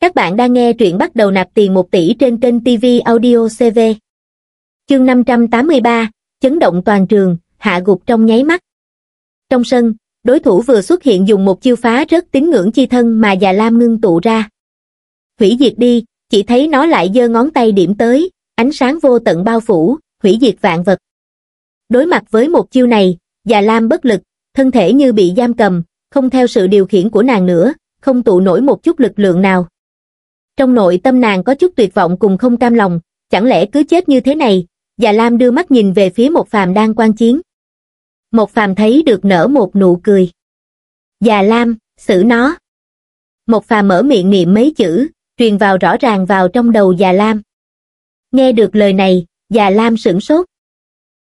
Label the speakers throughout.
Speaker 1: Các bạn đang nghe truyện bắt đầu nạp tiền 1 tỷ trên kênh TV Audio CV. Chương 583, chấn động toàn trường, hạ gục trong nháy mắt. Trong sân, đối thủ vừa xuất hiện dùng một chiêu phá rất tín ngưỡng chi thân mà già Lam ngưng tụ ra. Hủy diệt đi, chỉ thấy nó lại giơ ngón tay điểm tới, ánh sáng vô tận bao phủ, hủy diệt vạn vật. Đối mặt với một chiêu này, già Lam bất lực, thân thể như bị giam cầm, không theo sự điều khiển của nàng nữa, không tụ nổi một chút lực lượng nào trong nội tâm nàng có chút tuyệt vọng cùng không cam lòng, chẳng lẽ cứ chết như thế này, Già Lam đưa mắt nhìn về phía một Phàm đang quan chiến. một Phàm thấy được nở một nụ cười. Già Lam, xử nó. Một Phàm mở miệng niệm mấy chữ, truyền vào rõ ràng vào trong đầu Già Lam. Nghe được lời này, Già Lam sửng sốt.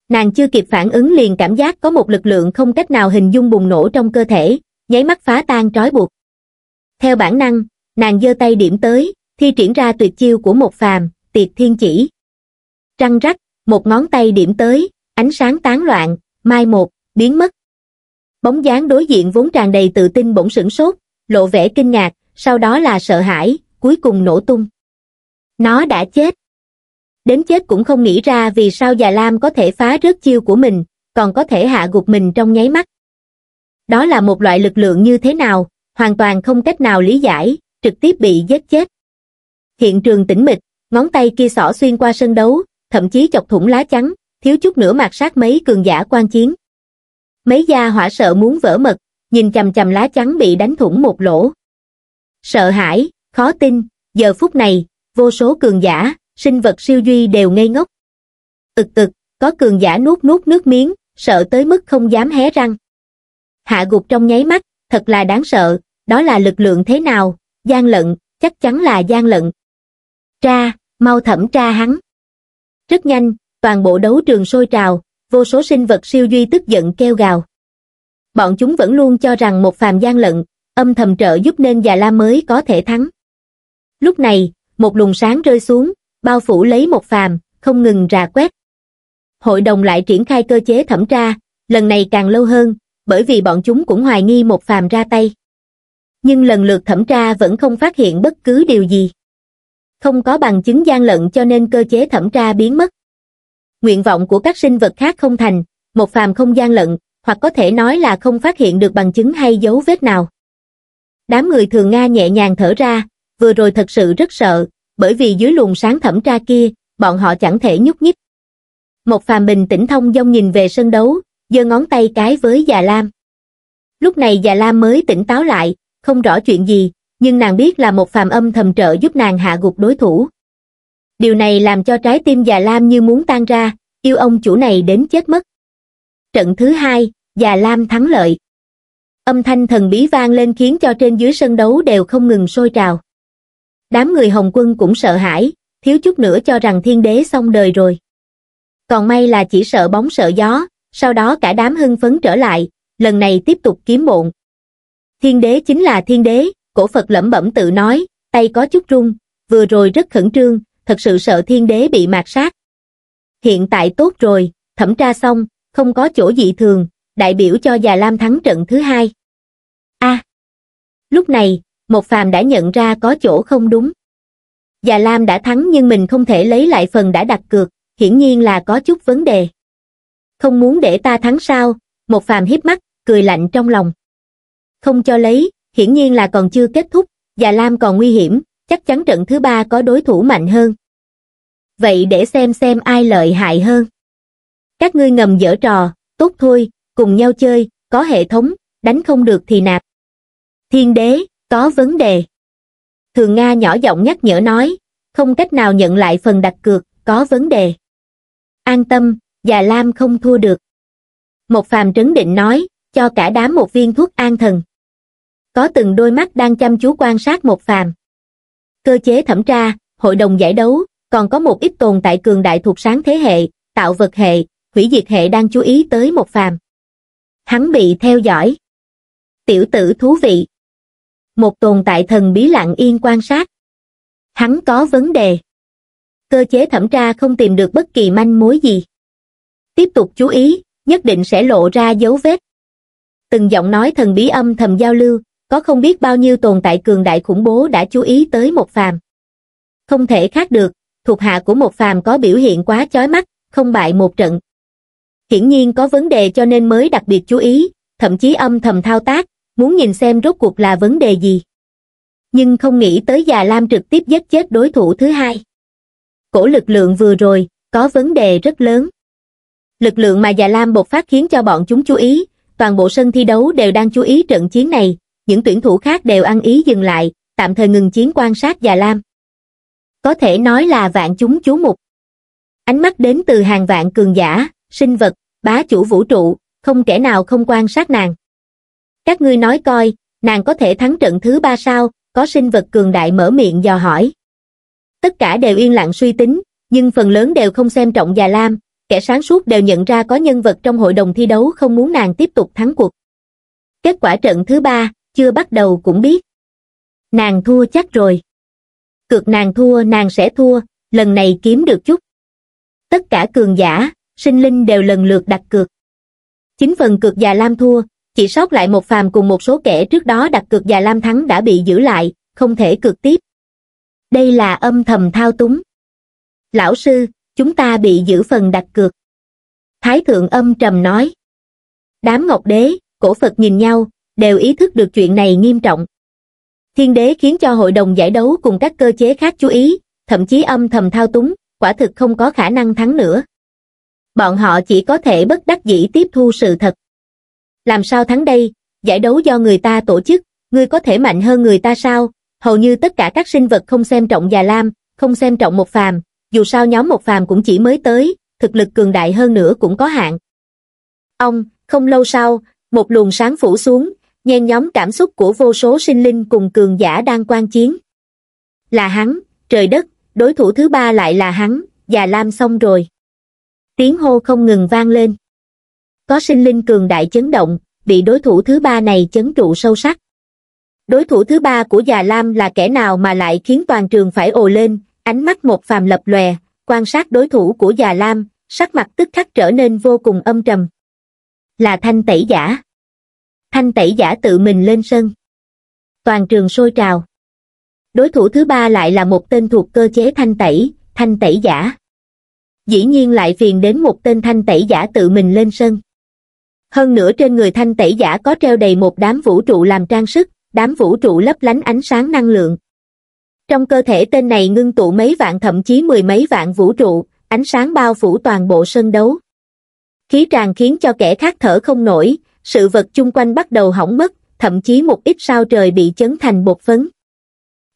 Speaker 1: Nàng chưa kịp phản ứng liền cảm giác có một lực lượng không cách nào hình dung bùng nổ trong cơ thể, nháy mắt phá tan trói buộc. Theo bản năng, nàng giơ tay điểm tới, thi triển ra tuyệt chiêu của một phàm tiệt thiên chỉ răng rắc một ngón tay điểm tới ánh sáng tán loạn mai một biến mất bóng dáng đối diện vốn tràn đầy tự tin bỗng sửng sốt lộ vẻ kinh ngạc sau đó là sợ hãi cuối cùng nổ tung nó đã chết đến chết cũng không nghĩ ra vì sao già lam có thể phá rớt chiêu của mình còn có thể hạ gục mình trong nháy mắt đó là một loại lực lượng như thế nào hoàn toàn không cách nào lý giải trực tiếp bị giết chết hiện trường tĩnh mịch, ngón tay kia xỏ xuyên qua sân đấu, thậm chí chọc thủng lá chắn, thiếu chút nữa mạt sát mấy cường giả quan chiến. Mấy gia hỏa sợ muốn vỡ mật, nhìn chầm chầm lá chắn bị đánh thủng một lỗ. Sợ hãi, khó tin, giờ phút này, vô số cường giả, sinh vật siêu duy đều ngây ngốc. Ực ừ, ực, có cường giả nuốt nuốt nước miếng, sợ tới mức không dám hé răng. Hạ gục trong nháy mắt, thật là đáng sợ, đó là lực lượng thế nào, gian lận, chắc chắn là gian lận, Tra, mau thẩm tra hắn. Rất nhanh, toàn bộ đấu trường sôi trào, vô số sinh vật siêu duy tức giận kêu gào. Bọn chúng vẫn luôn cho rằng một phàm gian lận, âm thầm trợ giúp nên già la mới có thể thắng. Lúc này, một luồng sáng rơi xuống, bao phủ lấy một phàm, không ngừng rà quét. Hội đồng lại triển khai cơ chế thẩm tra, lần này càng lâu hơn, bởi vì bọn chúng cũng hoài nghi một phàm ra tay. Nhưng lần lượt thẩm tra vẫn không phát hiện bất cứ điều gì không có bằng chứng gian lận cho nên cơ chế thẩm tra biến mất. Nguyện vọng của các sinh vật khác không thành, một phàm không gian lận, hoặc có thể nói là không phát hiện được bằng chứng hay dấu vết nào. Đám người thường Nga nhẹ nhàng thở ra, vừa rồi thật sự rất sợ, bởi vì dưới luồng sáng thẩm tra kia, bọn họ chẳng thể nhúc nhích. Một phàm bình tĩnh thông dông nhìn về sân đấu, giơ ngón tay cái với già Lam. Lúc này già Lam mới tỉnh táo lại, không rõ chuyện gì, nhưng nàng biết là một phàm âm thầm trợ giúp nàng hạ gục đối thủ. Điều này làm cho trái tim già Lam như muốn tan ra, yêu ông chủ này đến chết mất. Trận thứ hai, già Lam thắng lợi. Âm thanh thần bí vang lên khiến cho trên dưới sân đấu đều không ngừng sôi trào. Đám người Hồng quân cũng sợ hãi, thiếu chút nữa cho rằng thiên đế xong đời rồi. Còn may là chỉ sợ bóng sợ gió, sau đó cả đám hưng phấn trở lại, lần này tiếp tục kiếm bộn. Thiên đế chính là thiên đế, cổ Phật lẩm bẩm tự nói, tay có chút run, vừa rồi rất khẩn trương, thật sự sợ thiên đế bị mạt sát. Hiện tại tốt rồi, thẩm tra xong, không có chỗ dị thường, đại biểu cho già Lam thắng trận thứ hai. a lúc này, một phàm đã nhận ra có chỗ không đúng. Già Lam đã thắng nhưng mình không thể lấy lại phần đã đặt cược, hiển nhiên là có chút vấn đề. Không muốn để ta thắng sao, một phàm hiếp mắt, cười lạnh trong lòng. Không cho lấy, hiển nhiên là còn chưa kết thúc, Già Lam còn nguy hiểm, chắc chắn trận thứ ba có đối thủ mạnh hơn. Vậy để xem xem ai lợi hại hơn. Các ngươi ngầm dở trò, tốt thôi, cùng nhau chơi, có hệ thống, đánh không được thì nạp. Thiên đế, có vấn đề. Thường Nga nhỏ giọng nhắc nhở nói, không cách nào nhận lại phần đặt cược, có vấn đề. An tâm, già Lam không thua được. Một phàm trấn định nói, cho cả đám một viên thuốc an thần có từng đôi mắt đang chăm chú quan sát một phàm. Cơ chế thẩm tra, hội đồng giải đấu, còn có một ít tồn tại cường đại thuộc sáng thế hệ, tạo vật hệ, hủy diệt hệ đang chú ý tới một phàm. Hắn bị theo dõi. Tiểu tử thú vị. Một tồn tại thần bí lặng yên quan sát. Hắn có vấn đề. Cơ chế thẩm tra không tìm được bất kỳ manh mối gì. Tiếp tục chú ý, nhất định sẽ lộ ra dấu vết từng giọng nói thần bí âm thầm giao lưu, có không biết bao nhiêu tồn tại cường đại khủng bố đã chú ý tới một phàm. Không thể khác được, thuộc hạ của một phàm có biểu hiện quá chói mắt, không bại một trận. Hiển nhiên có vấn đề cho nên mới đặc biệt chú ý, thậm chí âm thầm thao tác, muốn nhìn xem rốt cuộc là vấn đề gì. Nhưng không nghĩ tới già Lam trực tiếp giết chết đối thủ thứ hai. Cổ lực lượng vừa rồi, có vấn đề rất lớn. Lực lượng mà già Lam bột phát khiến cho bọn chúng chú ý, toàn bộ sân thi đấu đều đang chú ý trận chiến này, những tuyển thủ khác đều ăn ý dừng lại, tạm thời ngừng chiến quan sát Già Lam. Có thể nói là vạn chúng chú mục. Ánh mắt đến từ hàng vạn cường giả, sinh vật, bá chủ vũ trụ, không kẻ nào không quan sát nàng. Các ngươi nói coi, nàng có thể thắng trận thứ ba sao, có sinh vật cường đại mở miệng dò hỏi. Tất cả đều yên lặng suy tính, nhưng phần lớn đều không xem trọng Già Lam, kẻ sáng suốt đều nhận ra có nhân vật trong hội đồng thi đấu không muốn nàng tiếp tục thắng cuộc. Kết quả trận thứ ba, chưa bắt đầu cũng biết. Nàng thua chắc rồi. Cược nàng thua nàng sẽ thua, lần này kiếm được chút. Tất cả cường giả, sinh linh đều lần lượt đặt cược. Chính phần cược già Lam thua, chỉ sót lại một phàm cùng một số kẻ trước đó đặt cược già Lam thắng đã bị giữ lại, không thể cược tiếp. Đây là âm thầm thao túng. Lão sư, chúng ta bị giữ phần đặt cược. Thái thượng âm trầm nói. Đám ngọc đế, cổ Phật nhìn nhau, đều ý thức được chuyện này nghiêm trọng. Thiên đế khiến cho hội đồng giải đấu cùng các cơ chế khác chú ý, thậm chí âm thầm thao túng, quả thực không có khả năng thắng nữa. Bọn họ chỉ có thể bất đắc dĩ tiếp thu sự thật. Làm sao thắng đây, giải đấu do người ta tổ chức, ngươi có thể mạnh hơn người ta sao? Hầu như tất cả các sinh vật không xem trọng già lam, không xem trọng một phàm, dù sao nhóm một phàm cũng chỉ mới tới, thực lực cường đại hơn nữa cũng có hạn. Ông, không lâu sau, một luồng sáng phủ xuống, nhen nhóm cảm xúc của vô số sinh linh cùng cường giả đang quan chiến. Là hắn, trời đất, đối thủ thứ ba lại là hắn, già Lam xong rồi. Tiếng hô không ngừng vang lên. Có sinh linh cường đại chấn động, bị đối thủ thứ ba này chấn trụ sâu sắc. Đối thủ thứ ba của già Lam là kẻ nào mà lại khiến toàn trường phải ồ lên, ánh mắt một phàm lập lòe, quan sát đối thủ của già Lam, sắc mặt tức khắc trở nên vô cùng âm trầm. Là thanh tẩy giả thanh tẩy giả tự mình lên sân. Toàn trường sôi trào. Đối thủ thứ ba lại là một tên thuộc cơ chế thanh tẩy, thanh tẩy giả. Dĩ nhiên lại phiền đến một tên thanh tẩy giả tự mình lên sân. Hơn nữa trên người thanh tẩy giả có treo đầy một đám vũ trụ làm trang sức, đám vũ trụ lấp lánh ánh sáng năng lượng. Trong cơ thể tên này ngưng tụ mấy vạn thậm chí mười mấy vạn vũ trụ, ánh sáng bao phủ toàn bộ sân đấu. Khí tràn khiến cho kẻ khác thở không nổi, sự vật chung quanh bắt đầu hỏng mất, thậm chí một ít sao trời bị chấn thành bột phấn.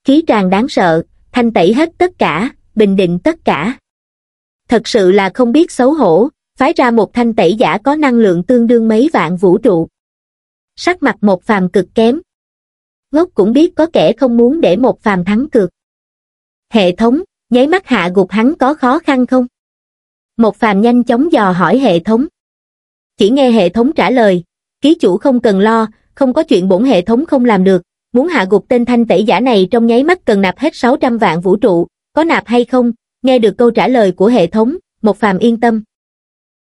Speaker 1: Khí tràn đáng sợ, thanh tẩy hết tất cả, bình định tất cả. Thật sự là không biết xấu hổ, phái ra một thanh tẩy giả có năng lượng tương đương mấy vạn vũ trụ. Sắc mặt một phàm cực kém. Gốc cũng biết có kẻ không muốn để một phàm thắng cược. Hệ thống, nháy mắt hạ gục hắn có khó khăn không? Một phàm nhanh chóng dò hỏi hệ thống. Chỉ nghe hệ thống trả lời, ký chủ không cần lo, không có chuyện bổn hệ thống không làm được, muốn hạ gục tên thanh tẩy giả này trong nháy mắt cần nạp hết 600 vạn vũ trụ, có nạp hay không, nghe được câu trả lời của hệ thống, một phàm yên tâm.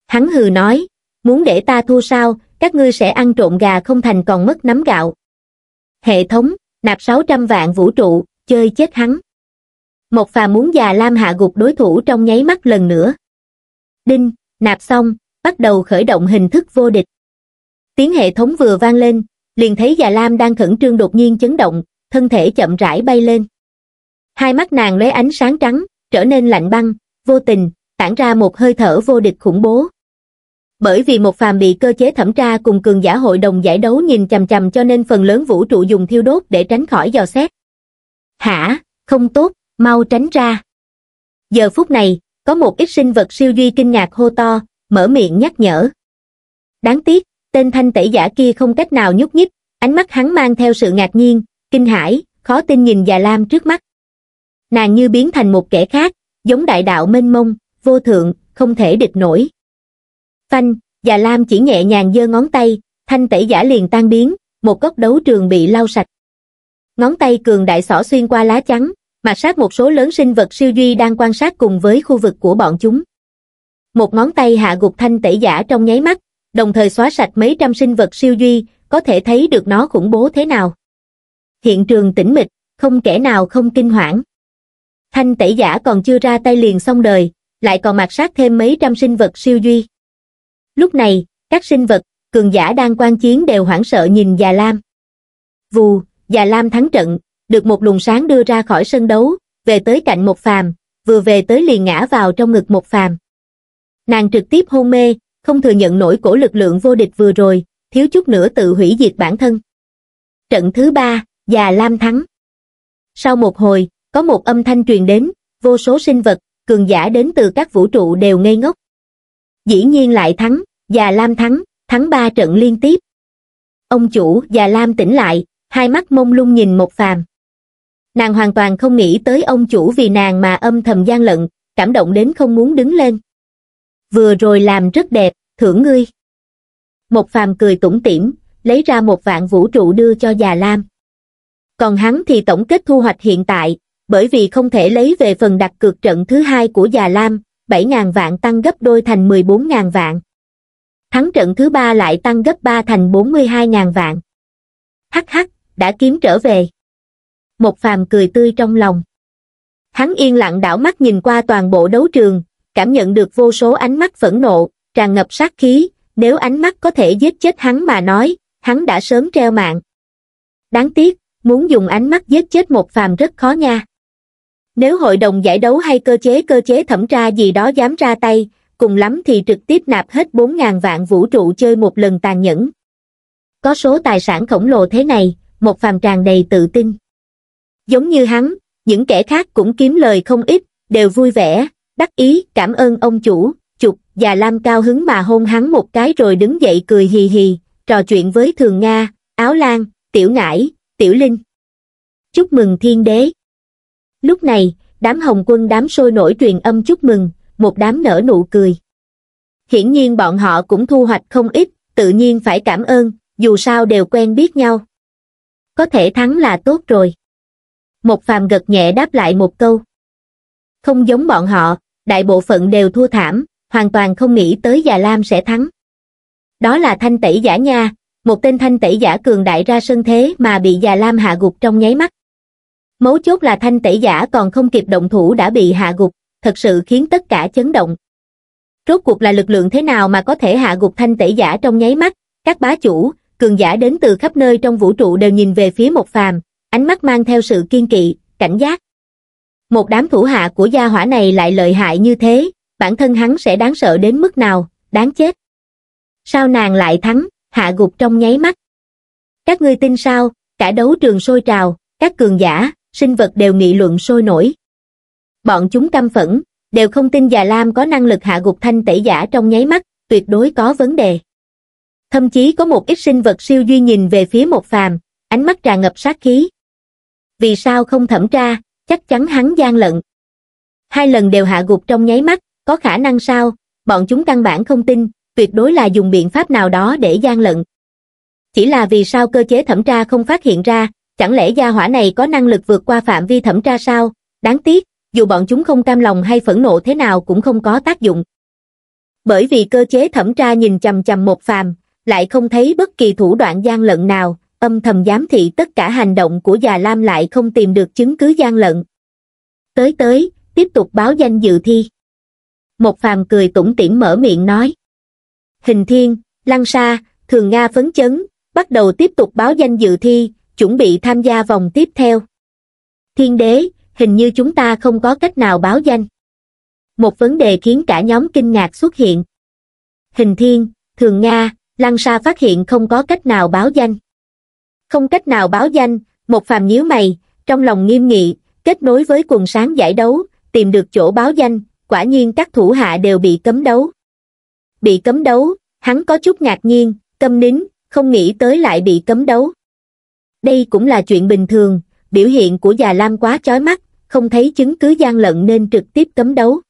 Speaker 1: Hắn hừ nói, muốn để ta thua sao, các ngươi sẽ ăn trộm gà không thành còn mất nắm gạo. Hệ thống, nạp 600 vạn vũ trụ, chơi chết hắn. Một phàm muốn già Lam hạ gục đối thủ trong nháy mắt lần nữa. Đinh, nạp xong, bắt đầu khởi động hình thức vô địch tiếng hệ thống vừa vang lên liền thấy già lam đang khẩn trương đột nhiên chấn động thân thể chậm rãi bay lên hai mắt nàng lóe ánh sáng trắng trở nên lạnh băng vô tình tản ra một hơi thở vô địch khủng bố bởi vì một phàm bị cơ chế thẩm tra cùng cường giả hội đồng giải đấu nhìn chằm chằm cho nên phần lớn vũ trụ dùng thiêu đốt để tránh khỏi dò xét hả không tốt mau tránh ra giờ phút này có một ít sinh vật siêu duy kinh ngạc hô to mở miệng nhắc nhở đáng tiếc tên thanh tẩy giả kia không cách nào nhúc nhích, ánh mắt hắn mang theo sự ngạc nhiên, kinh hãi, khó tin nhìn già lam trước mắt. Nàng như biến thành một kẻ khác, giống đại đạo mênh mông, vô thượng, không thể địch nổi. Phanh, già lam chỉ nhẹ nhàng giơ ngón tay, thanh tẩy giả liền tan biến, một góc đấu trường bị lau sạch. Ngón tay cường đại xỏ xuyên qua lá trắng, mà sát một số lớn sinh vật siêu duy đang quan sát cùng với khu vực của bọn chúng. Một ngón tay hạ gục thanh tẩy giả trong nháy mắt, đồng thời xóa sạch mấy trăm sinh vật siêu duy, có thể thấy được nó khủng bố thế nào. Hiện trường tĩnh mịch, không kẻ nào không kinh hoảng. Thanh tẩy giả còn chưa ra tay liền xong đời, lại còn mặc sát thêm mấy trăm sinh vật siêu duy. Lúc này, các sinh vật, cường giả đang quan chiến đều hoảng sợ nhìn Già Lam. Vù, Già Lam thắng trận, được một luồng sáng đưa ra khỏi sân đấu, về tới cạnh một phàm, vừa về tới liền ngã vào trong ngực một phàm. Nàng trực tiếp hôn mê, không thừa nhận nổi cổ lực lượng vô địch vừa rồi, thiếu chút nữa tự hủy diệt bản thân. Trận thứ ba, già Lam thắng. Sau một hồi, có một âm thanh truyền đến, vô số sinh vật, cường giả đến từ các vũ trụ đều ngây ngốc. Dĩ nhiên lại thắng, già Lam thắng, thắng ba trận liên tiếp. Ông chủ già Lam tỉnh lại, hai mắt mông lung nhìn một phàm. Nàng hoàn toàn không nghĩ tới ông chủ vì nàng mà âm thầm gian lận, cảm động đến không muốn đứng lên vừa rồi làm rất đẹp, thưởng ngươi. Một phàm cười tủm tỉm, lấy ra một vạn vũ trụ đưa cho già Lam. Còn hắn thì tổng kết thu hoạch hiện tại, bởi vì không thể lấy về phần đặt cược trận thứ hai của già Lam, 7.000 vạn tăng gấp đôi thành 14.000 vạn. Thắng trận thứ ba lại tăng gấp 3 thành 42.000 vạn. Hắc hắc, đã kiếm trở về. Một phàm cười tươi trong lòng. Hắn yên lặng đảo mắt nhìn qua toàn bộ đấu trường, cảm nhận được vô số ánh mắt phẫn nộ, tràn ngập sát khí, nếu ánh mắt có thể giết chết hắn mà nói, hắn đã sớm treo mạng. Đáng tiếc, muốn dùng ánh mắt giết chết một phàm rất khó nha. Nếu hội đồng giải đấu hay cơ chế cơ chế thẩm tra gì đó dám ra tay, cùng lắm thì trực tiếp nạp hết 4.000 vạn vũ trụ chơi một lần tàn nhẫn. Có số tài sản khổng lồ thế này, một phàm tràn đầy tự tin. Giống như hắn, những kẻ khác cũng kiếm lời không ít, đều vui vẻ, đắc ý cảm ơn ông chủ chụp và lam cao hứng mà hôn hắn một cái rồi đứng dậy cười hì hì trò chuyện với thường nga áo lan tiểu ngải tiểu linh chúc mừng thiên đế lúc này đám hồng quân đám sôi nổi truyền âm chúc mừng một đám nở nụ cười hiển nhiên bọn họ cũng thu hoạch không ít tự nhiên phải cảm ơn dù sao đều quen biết nhau có thể thắng là tốt rồi một phàm gật nhẹ đáp lại một câu không giống bọn họ, đại bộ phận đều thua thảm, hoàn toàn không nghĩ tới Già Lam sẽ thắng. Đó là thanh tẩy giả nha, một tên thanh tẩy giả cường đại ra sân thế mà bị Già Lam hạ gục trong nháy mắt. Mấu chốt là thanh tẩy giả còn không kịp động thủ đã bị hạ gục, thật sự khiến tất cả chấn động. Rốt cuộc là lực lượng thế nào mà có thể hạ gục thanh tẩy giả trong nháy mắt, các bá chủ, cường giả đến từ khắp nơi trong vũ trụ đều nhìn về phía một phàm, ánh mắt mang theo sự kiên kỵ, cảnh giác một đám thủ hạ của gia hỏa này lại lợi hại như thế, bản thân hắn sẽ đáng sợ đến mức nào, đáng chết. Sao nàng lại thắng, hạ gục trong nháy mắt. Các ngươi tin sao, cả đấu trường sôi trào, các cường giả, sinh vật đều nghị luận sôi nổi. Bọn chúng căm phẫn, đều không tin Già Lam có năng lực hạ gục thanh tẩy giả trong nháy mắt, tuyệt đối có vấn đề. Thậm chí có một ít sinh vật siêu duy nhìn về phía một phàm, ánh mắt tràn ngập sát khí. Vì sao không thẩm tra, chắc chắn hắn gian lận hai lần đều hạ gục trong nháy mắt có khả năng sao bọn chúng căn bản không tin tuyệt đối là dùng biện pháp nào đó để gian lận chỉ là vì sao cơ chế thẩm tra không phát hiện ra chẳng lẽ gia hỏa này có năng lực vượt qua phạm vi thẩm tra sao đáng tiếc dù bọn chúng không cam lòng hay phẫn nộ thế nào cũng không có tác dụng bởi vì cơ chế thẩm tra nhìn chầm chầm một phàm lại không thấy bất kỳ thủ đoạn gian lận nào âm thầm giám thị tất cả hành động của già Lam lại không tìm được chứng cứ gian lận. Tới tới, tiếp tục báo danh dự thi. Một phàm cười tủm tiễn mở miệng nói. Hình thiên, lăng sa, thường Nga phấn chấn, bắt đầu tiếp tục báo danh dự thi, chuẩn bị tham gia vòng tiếp theo. Thiên đế, hình như chúng ta không có cách nào báo danh. Một vấn đề khiến cả nhóm kinh ngạc xuất hiện. Hình thiên, thường Nga, lăng sa phát hiện không có cách nào báo danh không cách nào báo danh, một phàm nhíu mày, trong lòng nghiêm nghị, kết nối với quần sáng giải đấu, tìm được chỗ báo danh, quả nhiên các thủ hạ đều bị cấm đấu. Bị cấm đấu, hắn có chút ngạc nhiên, câm nín, không nghĩ tới lại bị cấm đấu. Đây cũng là chuyện bình thường, biểu hiện của già Lam quá chói mắt, không thấy chứng cứ gian lận nên trực tiếp cấm đấu.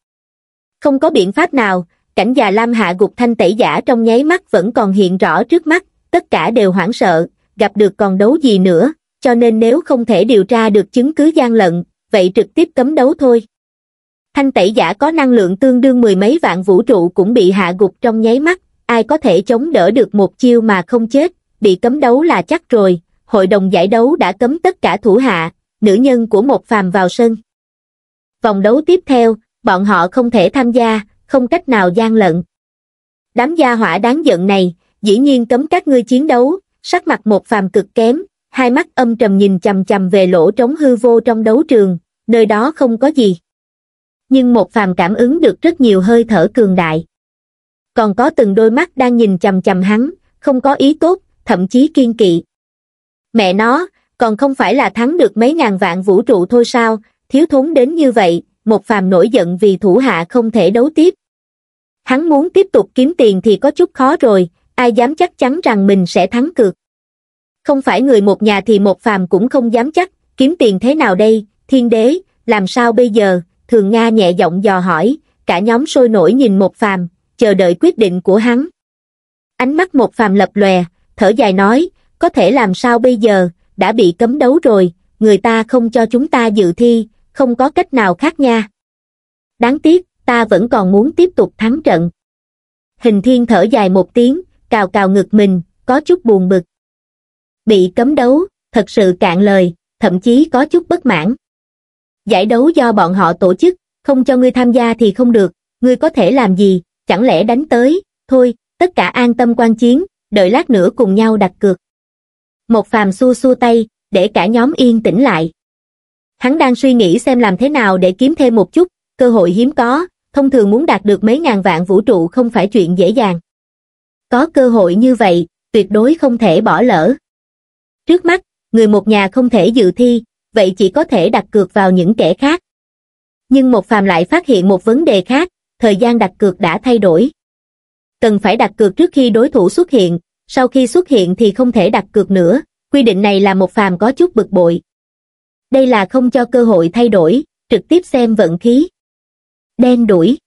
Speaker 1: Không có biện pháp nào, cảnh già Lam hạ gục thanh tẩy giả trong nháy mắt vẫn còn hiện rõ trước mắt, tất cả đều hoảng sợ, gặp được còn đấu gì nữa, cho nên nếu không thể điều tra được chứng cứ gian lận, vậy trực tiếp cấm đấu thôi. Thanh tẩy giả có năng lượng tương đương mười mấy vạn vũ trụ cũng bị hạ gục trong nháy mắt, ai có thể chống đỡ được một chiêu mà không chết, bị cấm đấu là chắc rồi, hội đồng giải đấu đã cấm tất cả thủ hạ, nữ nhân của một phàm vào sân. Vòng đấu tiếp theo, bọn họ không thể tham gia, không cách nào gian lận. Đám gia hỏa đáng giận này, dĩ nhiên cấm các ngươi chiến đấu, sắc mặt một phàm cực kém, hai mắt âm trầm nhìn chầm chầm về lỗ trống hư vô trong đấu trường, nơi đó không có gì. Nhưng một phàm cảm ứng được rất nhiều hơi thở cường đại. Còn có từng đôi mắt đang nhìn chầm chầm hắn, không có ý tốt, thậm chí kiên kỵ. Mẹ nó, còn không phải là thắng được mấy ngàn vạn vũ trụ thôi sao, thiếu thốn đến như vậy, một phàm nổi giận vì thủ hạ không thể đấu tiếp. Hắn muốn tiếp tục kiếm tiền thì có chút khó rồi, ai dám chắc chắn rằng mình sẽ thắng cược không phải người một nhà thì một phàm cũng không dám chắc kiếm tiền thế nào đây thiên đế làm sao bây giờ thường nga nhẹ giọng dò hỏi cả nhóm sôi nổi nhìn một phàm chờ đợi quyết định của hắn ánh mắt một phàm lập lòe thở dài nói có thể làm sao bây giờ đã bị cấm đấu rồi người ta không cho chúng ta dự thi không có cách nào khác nha đáng tiếc ta vẫn còn muốn tiếp tục thắng trận hình thiên thở dài một tiếng cào cào ngực mình, có chút buồn bực. Bị cấm đấu, thật sự cạn lời, thậm chí có chút bất mãn. Giải đấu do bọn họ tổ chức, không cho ngươi tham gia thì không được, ngươi có thể làm gì, chẳng lẽ đánh tới, thôi, tất cả an tâm quan chiến, đợi lát nữa cùng nhau đặt cược. Một phàm xua xua tay, để cả nhóm yên tĩnh lại. Hắn đang suy nghĩ xem làm thế nào để kiếm thêm một chút, cơ hội hiếm có, thông thường muốn đạt được mấy ngàn vạn vũ trụ không phải chuyện dễ dàng có cơ hội như vậy, tuyệt đối không thể bỏ lỡ. Trước mắt, người một nhà không thể dự thi, vậy chỉ có thể đặt cược vào những kẻ khác. Nhưng một phàm lại phát hiện một vấn đề khác, thời gian đặt cược đã thay đổi. Cần phải đặt cược trước khi đối thủ xuất hiện, sau khi xuất hiện thì không thể đặt cược nữa, quy định này là một phàm có chút bực bội. Đây là không cho cơ hội thay đổi, trực tiếp xem vận khí. Đen đuổi.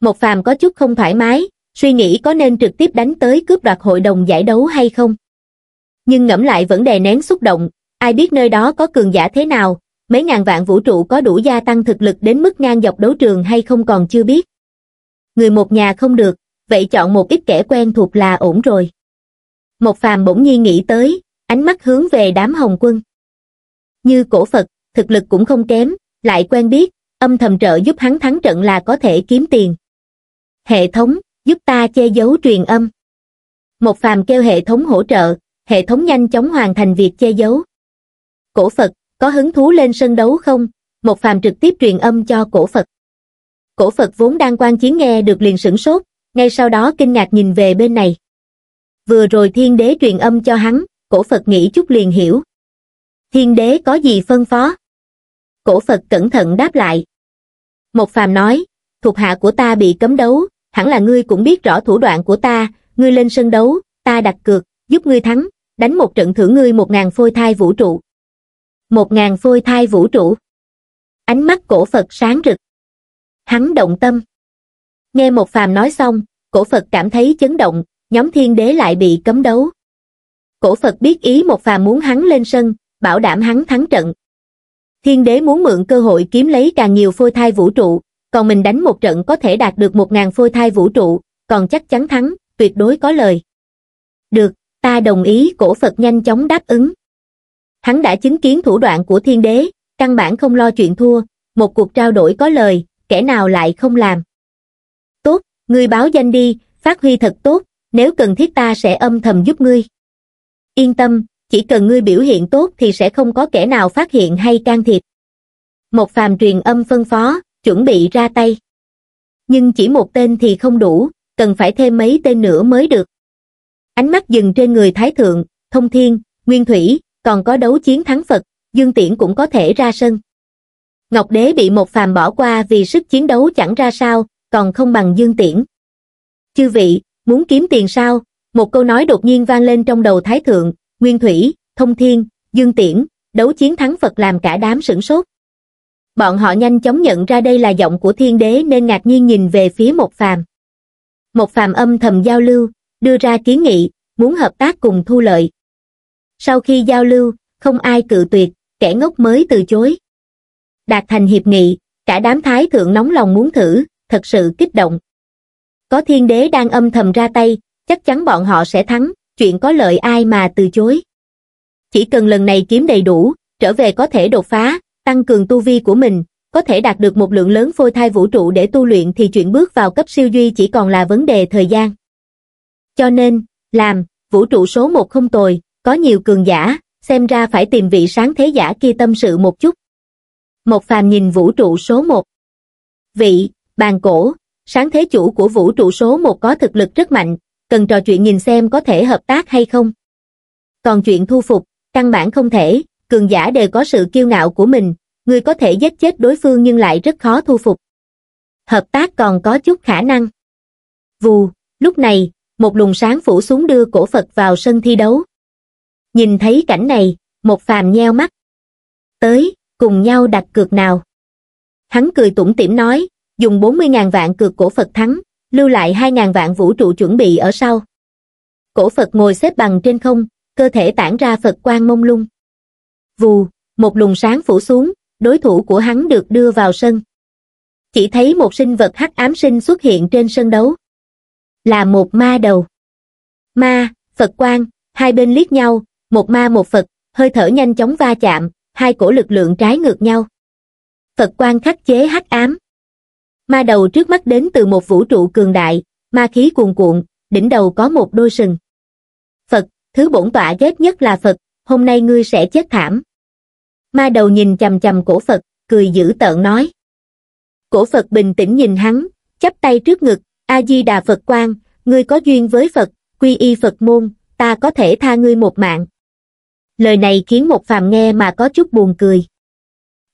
Speaker 1: Một phàm có chút không thoải mái, suy nghĩ có nên trực tiếp đánh tới cướp đoạt hội đồng giải đấu hay không nhưng ngẫm lại vẫn đè nén xúc động ai biết nơi đó có cường giả thế nào mấy ngàn vạn vũ trụ có đủ gia tăng thực lực đến mức ngang dọc đấu trường hay không còn chưa biết người một nhà không được vậy chọn một ít kẻ quen thuộc là ổn rồi một phàm bỗng nhiên nghĩ tới ánh mắt hướng về đám hồng quân như cổ phật thực lực cũng không kém lại quen biết âm thầm trợ giúp hắn thắng trận là có thể kiếm tiền hệ thống giúp ta che giấu truyền âm một phàm kêu hệ thống hỗ trợ hệ thống nhanh chóng hoàn thành việc che giấu cổ phật có hứng thú lên sân đấu không một phàm trực tiếp truyền âm cho cổ phật cổ phật vốn đang quan chiến nghe được liền sửng sốt ngay sau đó kinh ngạc nhìn về bên này vừa rồi thiên đế truyền âm cho hắn cổ phật nghĩ chút liền hiểu thiên đế có gì phân phó cổ phật cẩn thận đáp lại một phàm nói thuộc hạ của ta bị cấm đấu hẳn là ngươi cũng biết rõ thủ đoạn của ta, ngươi lên sân đấu, ta đặt cược, giúp ngươi thắng, đánh một trận thử ngươi một ngàn phôi thai vũ trụ. Một ngàn phôi thai vũ trụ. Ánh mắt cổ Phật sáng rực. Hắn động tâm. Nghe một phàm nói xong, cổ Phật cảm thấy chấn động, nhóm thiên đế lại bị cấm đấu. Cổ Phật biết ý một phàm muốn hắn lên sân, bảo đảm hắn thắng trận. Thiên đế muốn mượn cơ hội kiếm lấy càng nhiều phôi thai vũ trụ, còn mình đánh một trận có thể đạt được một ngàn phôi thai vũ trụ, còn chắc chắn thắng, tuyệt đối có lời. Được, ta đồng ý cổ Phật nhanh chóng đáp ứng. Hắn đã chứng kiến thủ đoạn của thiên đế, căn bản không lo chuyện thua, một cuộc trao đổi có lời, kẻ nào lại không làm. Tốt, ngươi báo danh đi, phát huy thật tốt, nếu cần thiết ta sẽ âm thầm giúp ngươi. Yên tâm, chỉ cần ngươi biểu hiện tốt thì sẽ không có kẻ nào phát hiện hay can thiệp. Một phàm truyền âm phân phó, chuẩn bị ra tay. Nhưng chỉ một tên thì không đủ, cần phải thêm mấy tên nữa mới được. Ánh mắt dừng trên người Thái Thượng, Thông Thiên, Nguyên Thủy, còn có đấu chiến thắng Phật, Dương Tiễn cũng có thể ra sân. Ngọc Đế bị một phàm bỏ qua vì sức chiến đấu chẳng ra sao, còn không bằng Dương Tiễn. Chư vị, muốn kiếm tiền sao? Một câu nói đột nhiên vang lên trong đầu Thái Thượng, Nguyên Thủy, Thông Thiên, Dương Tiễn, đấu chiến thắng Phật làm cả đám sửng sốt bọn họ nhanh chóng nhận ra đây là giọng của thiên đế nên ngạc nhiên nhìn về phía một phàm. Một phàm âm thầm giao lưu, đưa ra kiến nghị, muốn hợp tác cùng thu lợi. Sau khi giao lưu, không ai cự tuyệt, kẻ ngốc mới từ chối. Đạt thành hiệp nghị, cả đám thái thượng nóng lòng muốn thử, thật sự kích động. Có thiên đế đang âm thầm ra tay, chắc chắn bọn họ sẽ thắng, chuyện có lợi ai mà từ chối. Chỉ cần lần này kiếm đầy đủ, trở về có thể đột phá, tăng cường tu vi của mình, có thể đạt được một lượng lớn phôi thai vũ trụ để tu luyện thì chuyện bước vào cấp siêu duy chỉ còn là vấn đề thời gian. Cho nên, làm, vũ trụ số một không tồi, có nhiều cường giả, xem ra phải tìm vị sáng thế giả kia tâm sự một chút. Một phàm nhìn vũ trụ số một Vị, bàn cổ, sáng thế chủ của vũ trụ số một có thực lực rất mạnh, cần trò chuyện nhìn xem có thể hợp tác hay không. Còn chuyện thu phục, căn bản không thể, cường giả đều có sự kiêu ngạo của mình, người có thể giết chết đối phương nhưng lại rất khó thu phục. Hợp tác còn có chút khả năng. Vù, lúc này, một luồng sáng phủ xuống đưa cổ Phật vào sân thi đấu. Nhìn thấy cảnh này, một phàm nheo mắt. Tới, cùng nhau đặt cược nào. Hắn cười tủm tỉm nói, dùng 40.000 vạn cược cổ Phật thắng, lưu lại 2.000 vạn vũ trụ chuẩn bị ở sau. Cổ Phật ngồi xếp bằng trên không, cơ thể tản ra Phật quang mông lung. Vù, một luồng sáng phủ xuống, đối thủ của hắn được đưa vào sân. Chỉ thấy một sinh vật hắc ám sinh xuất hiện trên sân đấu. Là một ma đầu. Ma, Phật quan, hai bên liếc nhau, một ma một Phật, hơi thở nhanh chóng va chạm, hai cổ lực lượng trái ngược nhau. Phật quan khắc chế hắc ám. Ma đầu trước mắt đến từ một vũ trụ cường đại, ma khí cuồn cuộn, đỉnh đầu có một đôi sừng. Phật, thứ bổn tọa ghét nhất là Phật, hôm nay ngươi sẽ chết thảm. Ma đầu nhìn chầm chầm cổ Phật, cười dữ tợn nói. Cổ Phật bình tĩnh nhìn hắn, chắp tay trước ngực, A-di-đà Phật quan, ngươi có duyên với Phật, quy y Phật môn, ta có thể tha ngươi một mạng. Lời này khiến một phàm nghe mà có chút buồn cười.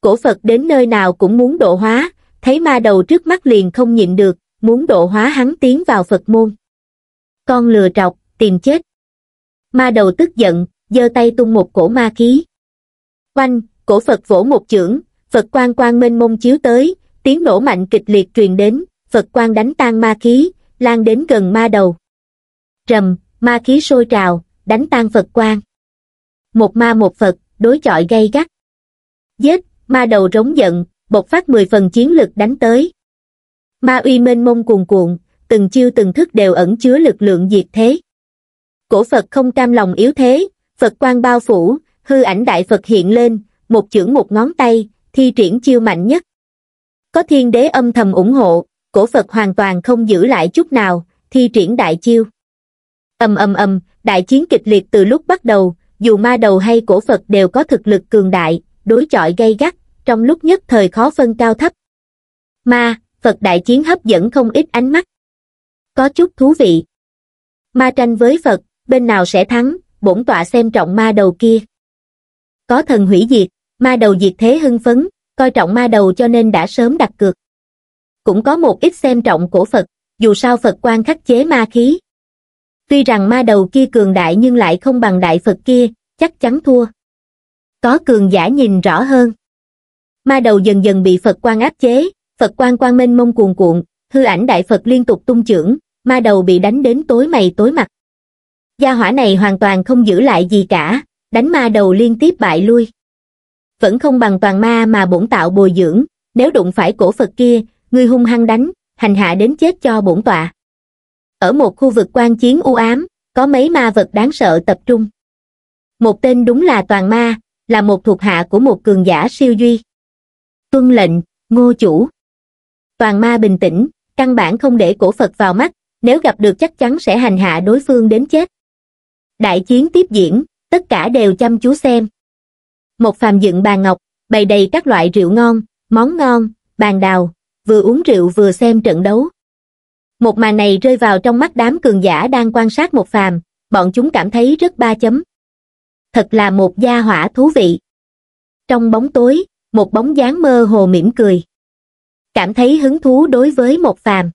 Speaker 1: Cổ Phật đến nơi nào cũng muốn độ hóa, thấy ma đầu trước mắt liền không nhịn được, muốn độ hóa hắn tiến vào Phật môn. Con lừa trọc, tìm chết. Ma đầu tức giận, giơ tay tung một cổ ma khí oanh cổ phật vỗ một chưởng phật quan quan mênh mông chiếu tới tiếng nổ mạnh kịch liệt truyền đến phật quan đánh tan ma khí lan đến gần ma đầu rầm ma khí sôi trào đánh tan phật quan một ma một phật đối chọi gay gắt giết ma đầu rống giận bộc phát mười phần chiến lực đánh tới ma uy mênh mông cuồn cuộn từng chiêu từng thức đều ẩn chứa lực lượng diệt thế cổ phật không cam lòng yếu thế phật quan bao phủ hư ảnh đại Phật hiện lên, một chưởng một ngón tay, thi triển chiêu mạnh nhất. Có thiên đế âm thầm ủng hộ, cổ Phật hoàn toàn không giữ lại chút nào, thi triển đại chiêu. ầm ầm ầm đại chiến kịch liệt từ lúc bắt đầu, dù ma đầu hay cổ Phật đều có thực lực cường đại, đối chọi gay gắt, trong lúc nhất thời khó phân cao thấp. Ma, Phật đại chiến hấp dẫn không ít ánh mắt. Có chút thú vị. Ma tranh với Phật, bên nào sẽ thắng, bổn tọa xem trọng ma đầu kia có thần hủy diệt, ma đầu diệt thế hưng phấn, coi trọng ma đầu cho nên đã sớm đặt cược. Cũng có một ít xem trọng cổ Phật, dù sao Phật quan khắc chế ma khí. Tuy rằng ma đầu kia cường đại nhưng lại không bằng đại Phật kia, chắc chắn thua. Có cường giả nhìn rõ hơn. Ma đầu dần dần bị Phật quan áp chế, Phật quan quang minh mông cuồn cuộn, hư ảnh đại Phật liên tục tung trưởng ma đầu bị đánh đến tối mày tối mặt. Gia hỏa này hoàn toàn không giữ lại gì cả, đánh ma đầu liên tiếp bại lui. Vẫn không bằng toàn ma mà bổn tạo bồi dưỡng, nếu đụng phải cổ Phật kia, người hung hăng đánh, hành hạ đến chết cho bổn tọa. Ở một khu vực quan chiến u ám, có mấy ma vật đáng sợ tập trung. Một tên đúng là toàn ma, là một thuộc hạ của một cường giả siêu duy. Tuân lệnh, ngô chủ. Toàn ma bình tĩnh, căn bản không để cổ Phật vào mắt, nếu gặp được chắc chắn sẽ hành hạ đối phương đến chết. Đại chiến tiếp diễn, tất cả đều chăm chú xem. Một phàm dựng bàn ngọc, bày đầy các loại rượu ngon, món ngon, bàn đào, vừa uống rượu vừa xem trận đấu. Một màn này rơi vào trong mắt đám cường giả đang quan sát một phàm, bọn chúng cảm thấy rất ba chấm. Thật là một gia hỏa thú vị. Trong bóng tối, một bóng dáng mơ hồ mỉm cười. Cảm thấy hứng thú đối với một phàm.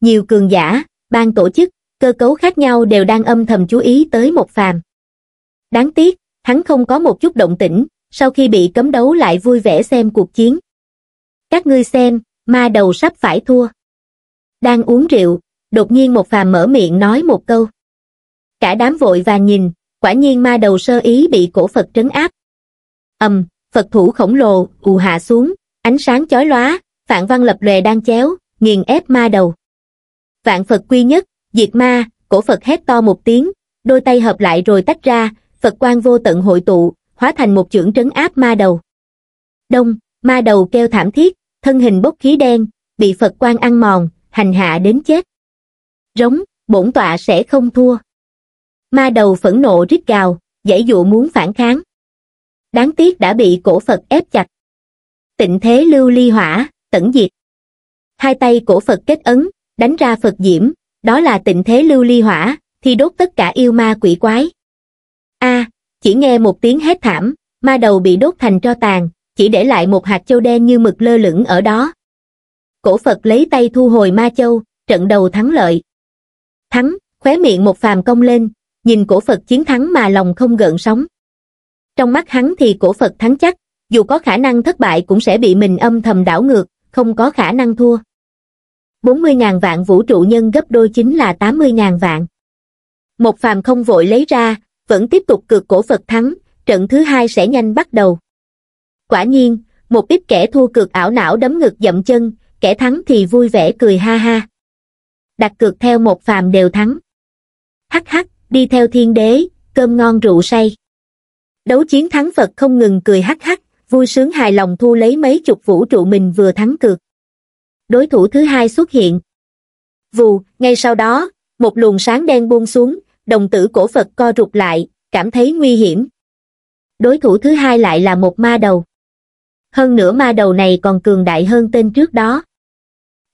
Speaker 1: Nhiều cường giả, ban tổ chức, cơ cấu khác nhau đều đang âm thầm chú ý tới một phàm. Đáng tiếc, hắn không có một chút động tĩnh, sau khi bị cấm đấu lại vui vẻ xem cuộc chiến. Các ngươi xem, ma đầu sắp phải thua. Đang uống rượu, đột nhiên một phàm mở miệng nói một câu. Cả đám vội vàng nhìn, quả nhiên ma đầu sơ ý bị cổ Phật trấn áp. ầm, Phật thủ khổng lồ, ù hạ xuống, ánh sáng chói lóa, Vạn Văn lập lòe đang chéo, nghiền ép ma đầu. Vạn Phật quy nhất, diệt ma, cổ Phật hét to một tiếng, đôi tay hợp lại rồi tách ra, Phật quan vô tận hội tụ, hóa thành một chưởng trấn áp ma đầu. Đông, ma đầu kêu thảm thiết, thân hình bốc khí đen, bị Phật quan ăn mòn, hành hạ đến chết. Rống, bổn tọa sẽ không thua. Ma đầu phẫn nộ rít gào, giải dụ muốn phản kháng. Đáng tiếc đã bị cổ Phật ép chặt. Tịnh thế lưu ly hỏa, tẩn diệt. Hai tay cổ Phật kết ấn, đánh ra Phật diễm, đó là tịnh thế lưu ly hỏa, thi đốt tất cả yêu ma quỷ quái a chỉ nghe một tiếng hét thảm ma đầu bị đốt thành tro tàn chỉ để lại một hạt châu đen như mực lơ lửng ở đó cổ phật lấy tay thu hồi ma châu trận đầu thắng lợi thắng khóe miệng một phàm công lên nhìn cổ phật chiến thắng mà lòng không gợn sóng trong mắt hắn thì cổ phật thắng chắc dù có khả năng thất bại cũng sẽ bị mình âm thầm đảo ngược không có khả năng thua 40.000 vạn vũ trụ nhân gấp đôi chính là 80.000 vạn. Một phàm không vội lấy ra, vẫn tiếp tục cược cổ phật thắng trận thứ hai sẽ nhanh bắt đầu quả nhiên một ít kẻ thua cược ảo não đấm ngực dậm chân kẻ thắng thì vui vẻ cười ha ha đặt cược theo một phàm đều thắng hắc hắc đi theo thiên đế cơm ngon rượu say đấu chiến thắng phật không ngừng cười hắc hắc vui sướng hài lòng thu lấy mấy chục vũ trụ mình vừa thắng cược đối thủ thứ hai xuất hiện vù ngay sau đó một luồng sáng đen buông xuống đồng tử cổ Phật co rụt lại, cảm thấy nguy hiểm. Đối thủ thứ hai lại là một ma đầu. Hơn nữa ma đầu này còn cường đại hơn tên trước đó.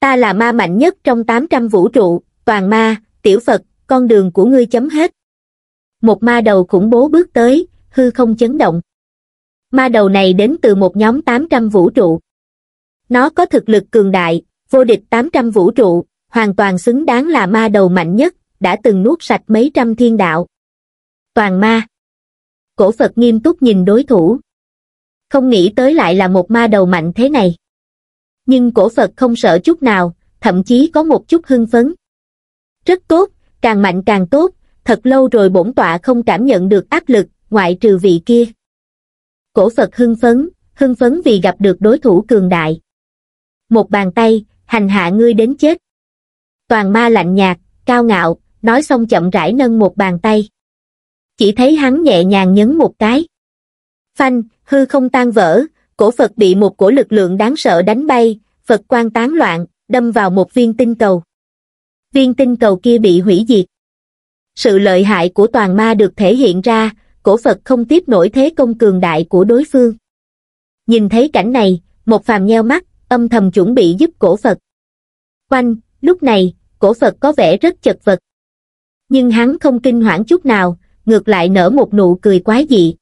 Speaker 1: Ta là ma mạnh nhất trong 800 vũ trụ, toàn ma, tiểu Phật, con đường của ngươi chấm hết. Một ma đầu khủng bố bước tới, hư không chấn động. Ma đầu này đến từ một nhóm 800 vũ trụ. Nó có thực lực cường đại, vô địch 800 vũ trụ, hoàn toàn xứng đáng là ma đầu mạnh nhất, đã từng nuốt sạch mấy trăm thiên đạo. Toàn ma. Cổ Phật nghiêm túc nhìn đối thủ. Không nghĩ tới lại là một ma đầu mạnh thế này. Nhưng cổ Phật không sợ chút nào, thậm chí có một chút hưng phấn. Rất tốt, càng mạnh càng tốt, thật lâu rồi bổn tọa không cảm nhận được áp lực, ngoại trừ vị kia. Cổ Phật hưng phấn, hưng phấn vì gặp được đối thủ cường đại. Một bàn tay, hành hạ ngươi đến chết. Toàn ma lạnh nhạt, cao ngạo, nói xong chậm rãi nâng một bàn tay. Chỉ thấy hắn nhẹ nhàng nhấn một cái. Phanh, hư không tan vỡ, cổ Phật bị một cổ lực lượng đáng sợ đánh bay, Phật quan tán loạn, đâm vào một viên tinh cầu. Viên tinh cầu kia bị hủy diệt. Sự lợi hại của toàn ma được thể hiện ra, cổ Phật không tiếp nổi thế công cường đại của đối phương. Nhìn thấy cảnh này, một phàm nheo mắt, âm thầm chuẩn bị giúp cổ Phật. Quanh, lúc này, cổ Phật có vẻ rất chật vật nhưng hắn không kinh hoảng chút nào ngược lại nở một nụ cười quái dị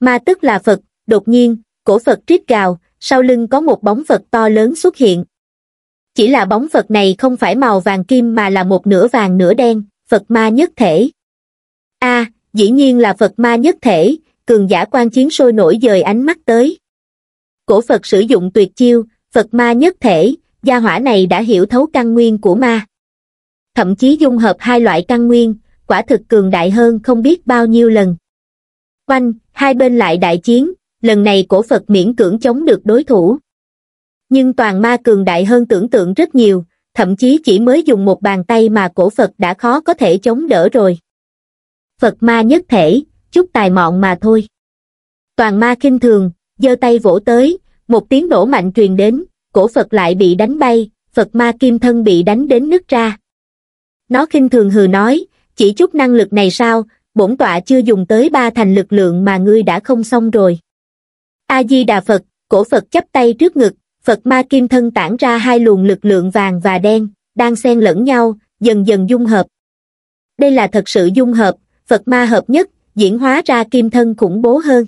Speaker 1: ma tức là phật đột nhiên cổ phật rít gào sau lưng có một bóng phật to lớn xuất hiện chỉ là bóng phật này không phải màu vàng kim mà là một nửa vàng nửa đen phật ma nhất thể a dĩ nhiên là phật ma nhất thể cường giả quan chiến sôi nổi dời ánh mắt tới cổ phật sử dụng tuyệt chiêu phật ma nhất thể gia hỏa này đã hiểu thấu căn nguyên của ma thậm chí dung hợp hai loại căn nguyên, quả thực cường đại hơn không biết bao nhiêu lần. Quanh, hai bên lại đại chiến, lần này cổ Phật miễn cưỡng chống được đối thủ. Nhưng toàn ma cường đại hơn tưởng tượng rất nhiều, thậm chí chỉ mới dùng một bàn tay mà cổ Phật đã khó có thể chống đỡ rồi. Phật ma nhất thể, chút tài mọn mà thôi. Toàn ma kinh thường, giơ tay vỗ tới, một tiếng nổ mạnh truyền đến, cổ Phật lại bị đánh bay, Phật ma kim thân bị đánh đến nứt ra, nó khinh thường hừ nói chỉ chút năng lực này sao bổn tọa chưa dùng tới ba thành lực lượng mà ngươi đã không xong rồi a di đà phật cổ phật chắp tay trước ngực phật ma kim thân tản ra hai luồng lực lượng vàng và đen đang xen lẫn nhau dần dần dung hợp đây là thật sự dung hợp phật ma hợp nhất diễn hóa ra kim thân khủng bố hơn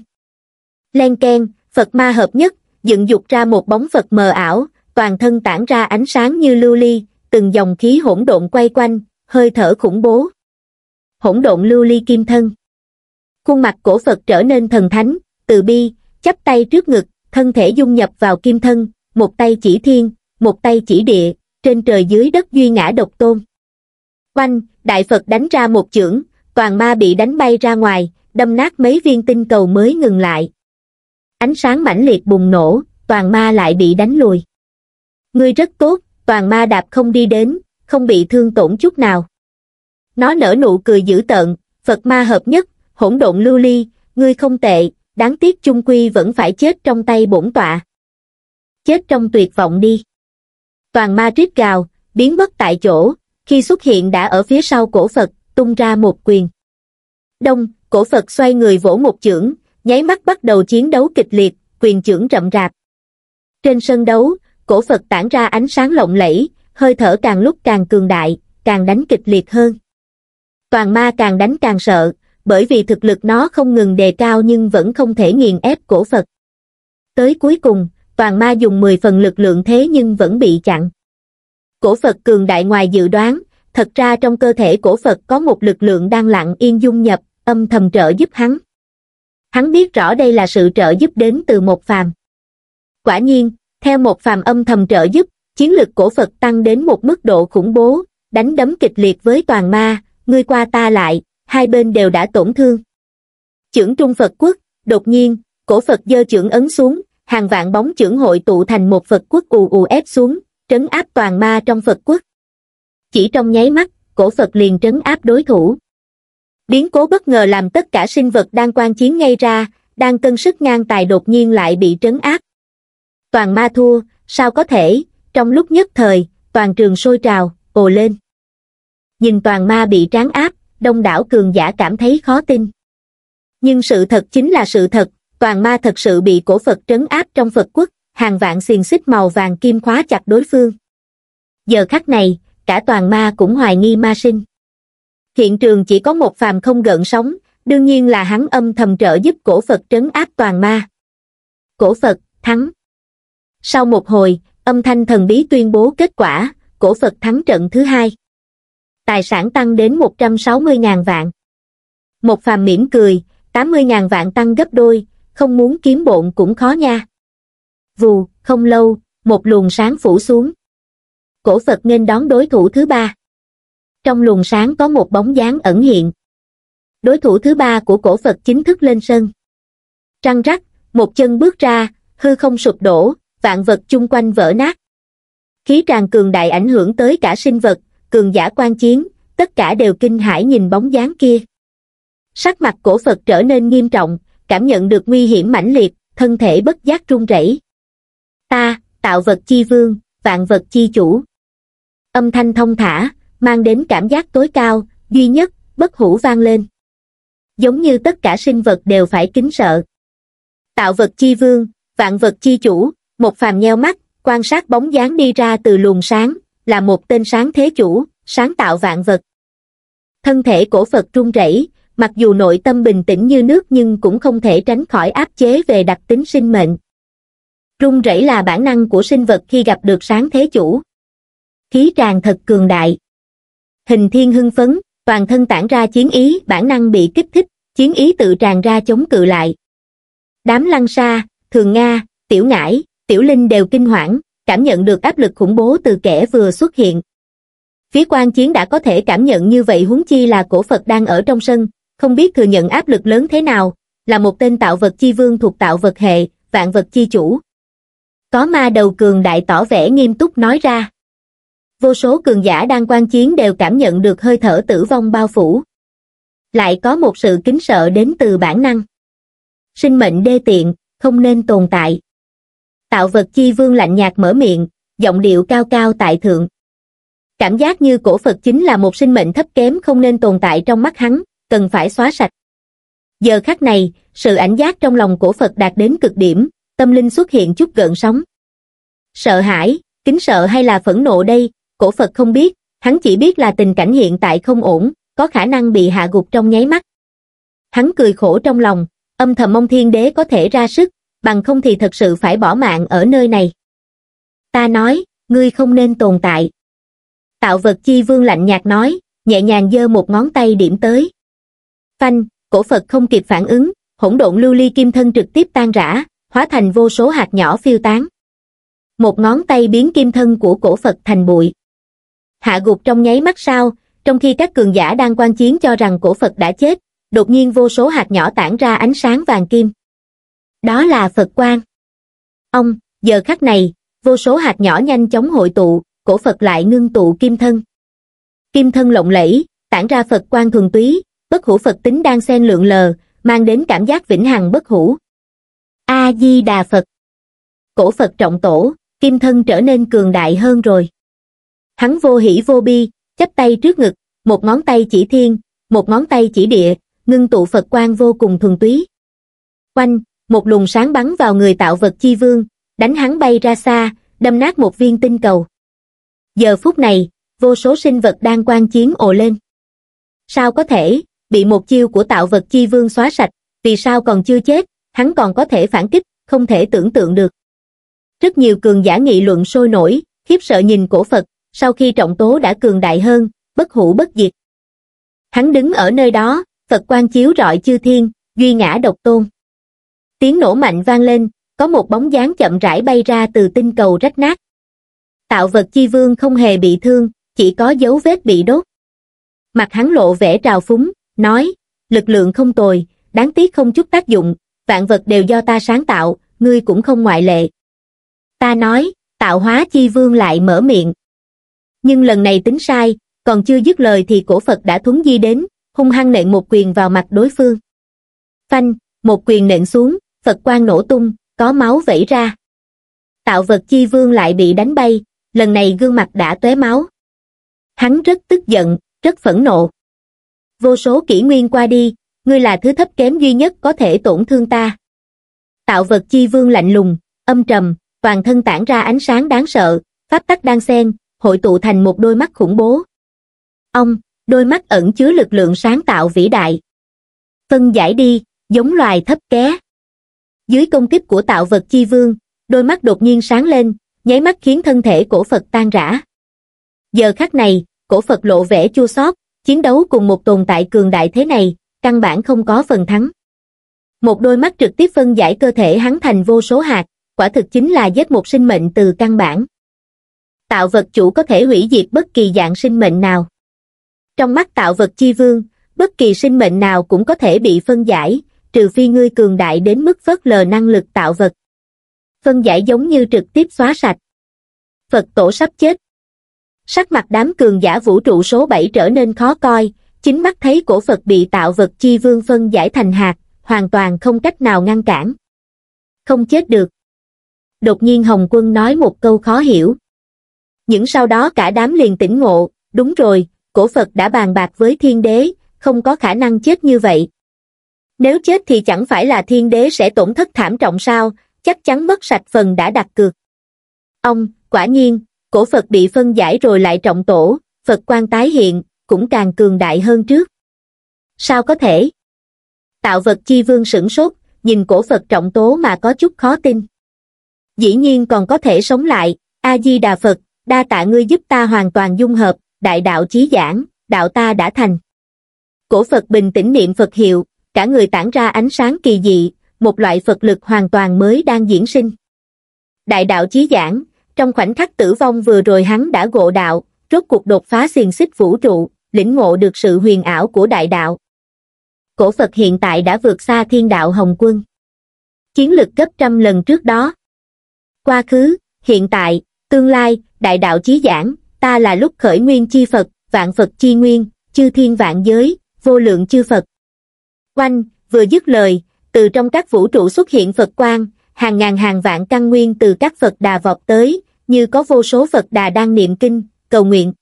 Speaker 1: len keng phật ma hợp nhất dựng dục ra một bóng phật mờ ảo toàn thân tản ra ánh sáng như lưu ly từng dòng khí hỗn độn quay quanh hơi thở khủng bố. Hỗn độn lưu ly kim thân. Khuôn mặt cổ Phật trở nên thần thánh, từ bi, chắp tay trước ngực, thân thể dung nhập vào kim thân, một tay chỉ thiên, một tay chỉ địa, trên trời dưới đất duy ngã độc tôn. quanh Đại Phật đánh ra một chưởng, toàn ma bị đánh bay ra ngoài, đâm nát mấy viên tinh cầu mới ngừng lại. Ánh sáng mãnh liệt bùng nổ, toàn ma lại bị đánh lùi. Ngươi rất tốt, toàn ma đạp không đi đến, không bị thương tổn chút nào. Nó nở nụ cười dữ tợn, Phật ma hợp nhất, hỗn độn lưu ly, ngươi không tệ, đáng tiếc chung quy vẫn phải chết trong tay bổn tọa. Chết trong tuyệt vọng đi. Toàn ma rít gào, biến mất tại chỗ, khi xuất hiện đã ở phía sau cổ Phật, tung ra một quyền. Đông, cổ Phật xoay người vỗ một chưởng, nháy mắt bắt đầu chiến đấu kịch liệt, quyền chưởng rậm rạp. Trên sân đấu, cổ Phật tản ra ánh sáng lộng lẫy, hơi thở càng lúc càng cường đại, càng đánh kịch liệt hơn. Toàn ma càng đánh càng sợ, bởi vì thực lực nó không ngừng đề cao nhưng vẫn không thể nghiền ép cổ Phật. Tới cuối cùng, toàn ma dùng 10 phần lực lượng thế nhưng vẫn bị chặn. Cổ Phật cường đại ngoài dự đoán, thật ra trong cơ thể cổ Phật có một lực lượng đang lặng yên dung nhập, âm thầm trợ giúp hắn. Hắn biết rõ đây là sự trợ giúp đến từ một phàm. Quả nhiên, theo một phàm âm thầm trợ giúp, chiến lực của Phật tăng đến một mức độ khủng bố, đánh đấm kịch liệt với toàn ma, ngươi qua ta lại, hai bên đều đã tổn thương. Chưởng Trung Phật Quốc, đột nhiên, cổ Phật dơ chưởng ấn xuống, hàng vạn bóng chưởng hội tụ thành một Phật Quốc ù ù ép xuống, trấn áp toàn ma trong Phật Quốc. Chỉ trong nháy mắt, cổ Phật liền trấn áp đối thủ. Biến cố bất ngờ làm tất cả sinh vật đang quan chiến ngay ra, đang cân sức ngang tài đột nhiên lại bị trấn áp. Toàn ma thua, sao có thể, trong lúc nhất thời, toàn trường sôi trào, ồ lên. Nhìn toàn ma bị tráng áp, đông đảo cường giả cảm thấy khó tin. Nhưng sự thật chính là sự thật, toàn ma thật sự bị cổ Phật trấn áp trong Phật quốc, hàng vạn xiềng xích màu vàng kim khóa chặt đối phương. Giờ khắc này, cả toàn ma cũng hoài nghi ma sinh. Hiện trường chỉ có một phàm không gợn sóng, đương nhiên là hắn âm thầm trợ giúp cổ Phật trấn áp toàn ma. Cổ Phật, thắng. Sau một hồi, âm thanh thần bí tuyên bố kết quả, cổ Phật thắng trận thứ hai. Tài sản tăng đến 160.000 vạn. Một phàm mỉm cười, 80.000 vạn tăng gấp đôi, không muốn kiếm bộn cũng khó nha. Vù, không lâu, một luồng sáng phủ xuống. Cổ Phật nên đón đối thủ thứ ba. Trong luồng sáng có một bóng dáng ẩn hiện. Đối thủ thứ ba của cổ Phật chính thức lên sân. Trăng rắc, một chân bước ra, hư không sụp đổ, vạn vật chung quanh vỡ nát khí tràn cường đại ảnh hưởng tới cả sinh vật cường giả quan chiến tất cả đều kinh hãi nhìn bóng dáng kia sắc mặt cổ phật trở nên nghiêm trọng cảm nhận được nguy hiểm mãnh liệt thân thể bất giác run rẩy ta tạo vật chi vương vạn vật chi chủ âm thanh thông thả mang đến cảm giác tối cao duy nhất bất hủ vang lên giống như tất cả sinh vật đều phải kính sợ tạo vật chi vương vạn vật chi chủ một phàm nheo mắt, quan sát bóng dáng đi ra từ luồng sáng, là một tên sáng thế chủ, sáng tạo vạn vật. Thân thể cổ Phật run rẩy, mặc dù nội tâm bình tĩnh như nước nhưng cũng không thể tránh khỏi áp chế về đặc tính sinh mệnh. Run rẩy là bản năng của sinh vật khi gặp được sáng thế chủ. Khí tràn thật cường đại. Hình thiên hưng phấn, toàn thân tản ra chiến ý, bản năng bị kích thích, chiến ý tự tràn ra chống cự lại. Đám lăng sa, thường Nga, tiểu ngải, Tiểu Linh đều kinh hoảng, cảm nhận được áp lực khủng bố từ kẻ vừa xuất hiện. Phía quan chiến đã có thể cảm nhận như vậy huống chi là cổ Phật đang ở trong sân, không biết thừa nhận áp lực lớn thế nào, là một tên tạo vật chi vương thuộc tạo vật hệ, vạn vật chi chủ. Có ma đầu cường đại tỏ vẻ nghiêm túc nói ra. Vô số cường giả đang quan chiến đều cảm nhận được hơi thở tử vong bao phủ. Lại có một sự kính sợ đến từ bản năng. Sinh mệnh đê tiện, không nên tồn tại tạo vật chi vương lạnh nhạt mở miệng, giọng điệu cao cao tại thượng. Cảm giác như cổ Phật chính là một sinh mệnh thấp kém không nên tồn tại trong mắt hắn, cần phải xóa sạch. Giờ khắc này, sự ảnh giác trong lòng cổ Phật đạt đến cực điểm, tâm linh xuất hiện chút gợn sóng. Sợ hãi, kính sợ hay là phẫn nộ đây, cổ Phật không biết, hắn chỉ biết là tình cảnh hiện tại không ổn, có khả năng bị hạ gục trong nháy mắt. Hắn cười khổ trong lòng, âm thầm mong thiên đế có thể ra sức, bằng không thì thật sự phải bỏ mạng ở nơi này. Ta nói, ngươi không nên tồn tại. Tạo vật chi vương lạnh nhạt nói, nhẹ nhàng giơ một ngón tay điểm tới. Phanh, cổ Phật không kịp phản ứng, hỗn độn lưu ly kim thân trực tiếp tan rã, hóa thành vô số hạt nhỏ phiêu tán. Một ngón tay biến kim thân của cổ Phật thành bụi. Hạ gục trong nháy mắt sau, trong khi các cường giả đang quan chiến cho rằng cổ Phật đã chết, đột nhiên vô số hạt nhỏ tản ra ánh sáng vàng kim đó là Phật quan Ông, giờ khắc này, vô số hạt nhỏ nhanh chóng hội tụ, cổ Phật lại ngưng tụ kim thân. Kim thân lộng lẫy, tản ra Phật quan thuần túy, bất hủ Phật tính đang xen lượng lờ, mang đến cảm giác vĩnh hằng bất hủ. A-di-đà Phật Cổ Phật trọng tổ, kim thân trở nên cường đại hơn rồi. Hắn vô hỷ vô bi, chắp tay trước ngực, một ngón tay chỉ thiên, một ngón tay chỉ địa, ngưng tụ Phật quan vô cùng thuần túy. Quanh, một luồng sáng bắn vào người tạo vật chi vương, đánh hắn bay ra xa, đâm nát một viên tinh cầu. Giờ phút này, vô số sinh vật đang quan chiến ồ lên. Sao có thể, bị một chiêu của tạo vật chi vương xóa sạch, vì sao còn chưa chết, hắn còn có thể phản kích, không thể tưởng tượng được. Rất nhiều cường giả nghị luận sôi nổi, khiếp sợ nhìn cổ Phật, sau khi trọng tố đã cường đại hơn, bất hủ bất diệt. Hắn đứng ở nơi đó, Phật quan chiếu rọi chư thiên, duy ngã độc tôn tiếng nổ mạnh vang lên có một bóng dáng chậm rãi bay ra từ tinh cầu rách nát tạo vật chi vương không hề bị thương chỉ có dấu vết bị đốt mặt hắn lộ vẻ trào phúng nói lực lượng không tồi đáng tiếc không chút tác dụng vạn vật đều do ta sáng tạo ngươi cũng không ngoại lệ ta nói tạo hóa chi vương lại mở miệng nhưng lần này tính sai còn chưa dứt lời thì cổ phật đã thuấn di đến hung hăng nện một quyền vào mặt đối phương phanh một quyền nện xuống phật quan nổ tung có máu vẩy ra tạo vật chi vương lại bị đánh bay lần này gương mặt đã tuế máu hắn rất tức giận rất phẫn nộ vô số kỷ nguyên qua đi ngươi là thứ thấp kém duy nhất có thể tổn thương ta tạo vật chi vương lạnh lùng âm trầm toàn thân tản ra ánh sáng đáng sợ pháp tắc đang xen hội tụ thành một đôi mắt khủng bố ông đôi mắt ẩn chứa lực lượng sáng tạo vĩ đại phân giải đi giống loài thấp ké dưới công kích của tạo vật chi vương, đôi mắt đột nhiên sáng lên, nháy mắt khiến thân thể cổ Phật tan rã. Giờ khắc này, cổ Phật lộ vẻ chua xót, chiến đấu cùng một tồn tại cường đại thế này, căn bản không có phần thắng. Một đôi mắt trực tiếp phân giải cơ thể hắn thành vô số hạt, quả thực chính là giết một sinh mệnh từ căn bản. Tạo vật chủ có thể hủy diệt bất kỳ dạng sinh mệnh nào. Trong mắt tạo vật chi vương, bất kỳ sinh mệnh nào cũng có thể bị phân giải, trừ phi ngươi cường đại đến mức phớt lờ năng lực tạo vật. Phân giải giống như trực tiếp xóa sạch. Phật tổ sắp chết. Sắc mặt đám cường giả vũ trụ số 7 trở nên khó coi, chính mắt thấy cổ Phật bị tạo vật chi vương phân giải thành hạt, hoàn toàn không cách nào ngăn cản. Không chết được. Đột nhiên Hồng Quân nói một câu khó hiểu. Những sau đó cả đám liền tỉnh ngộ, đúng rồi, cổ Phật đã bàn bạc với thiên đế, không có khả năng chết như vậy, nếu chết thì chẳng phải là thiên đế sẽ tổn thất thảm trọng sao chắc chắn mất sạch phần đã đặt cược ông quả nhiên cổ phật bị phân giải rồi lại trọng tổ phật quan tái hiện cũng càng cường đại hơn trước sao có thể tạo vật chi vương sửng sốt nhìn cổ phật trọng tố mà có chút khó tin dĩ nhiên còn có thể sống lại a di đà phật đa tạ ngươi giúp ta hoàn toàn dung hợp đại đạo chí giảng đạo ta đã thành cổ phật bình tĩnh niệm phật hiệu cả người tản ra ánh sáng kỳ dị, một loại Phật lực hoàn toàn mới đang diễn sinh. Đại đạo chí giảng, trong khoảnh khắc tử vong vừa rồi hắn đã ngộ đạo, rốt cuộc đột phá xiềng xích vũ trụ, lĩnh ngộ được sự huyền ảo của đại đạo. Cổ Phật hiện tại đã vượt xa thiên đạo Hồng Quân. Chiến lực gấp trăm lần trước đó. Quá khứ, hiện tại, tương lai, đại đạo chí giảng, ta là lúc khởi nguyên chi Phật, vạn Phật chi nguyên, chư thiên vạn giới, vô lượng chư Phật, Oanh, vừa dứt lời, từ trong các vũ trụ xuất hiện Phật quang, hàng ngàn hàng vạn căn nguyên từ các Phật đà vọt tới, như có vô số Phật đà đang niệm kinh, cầu nguyện.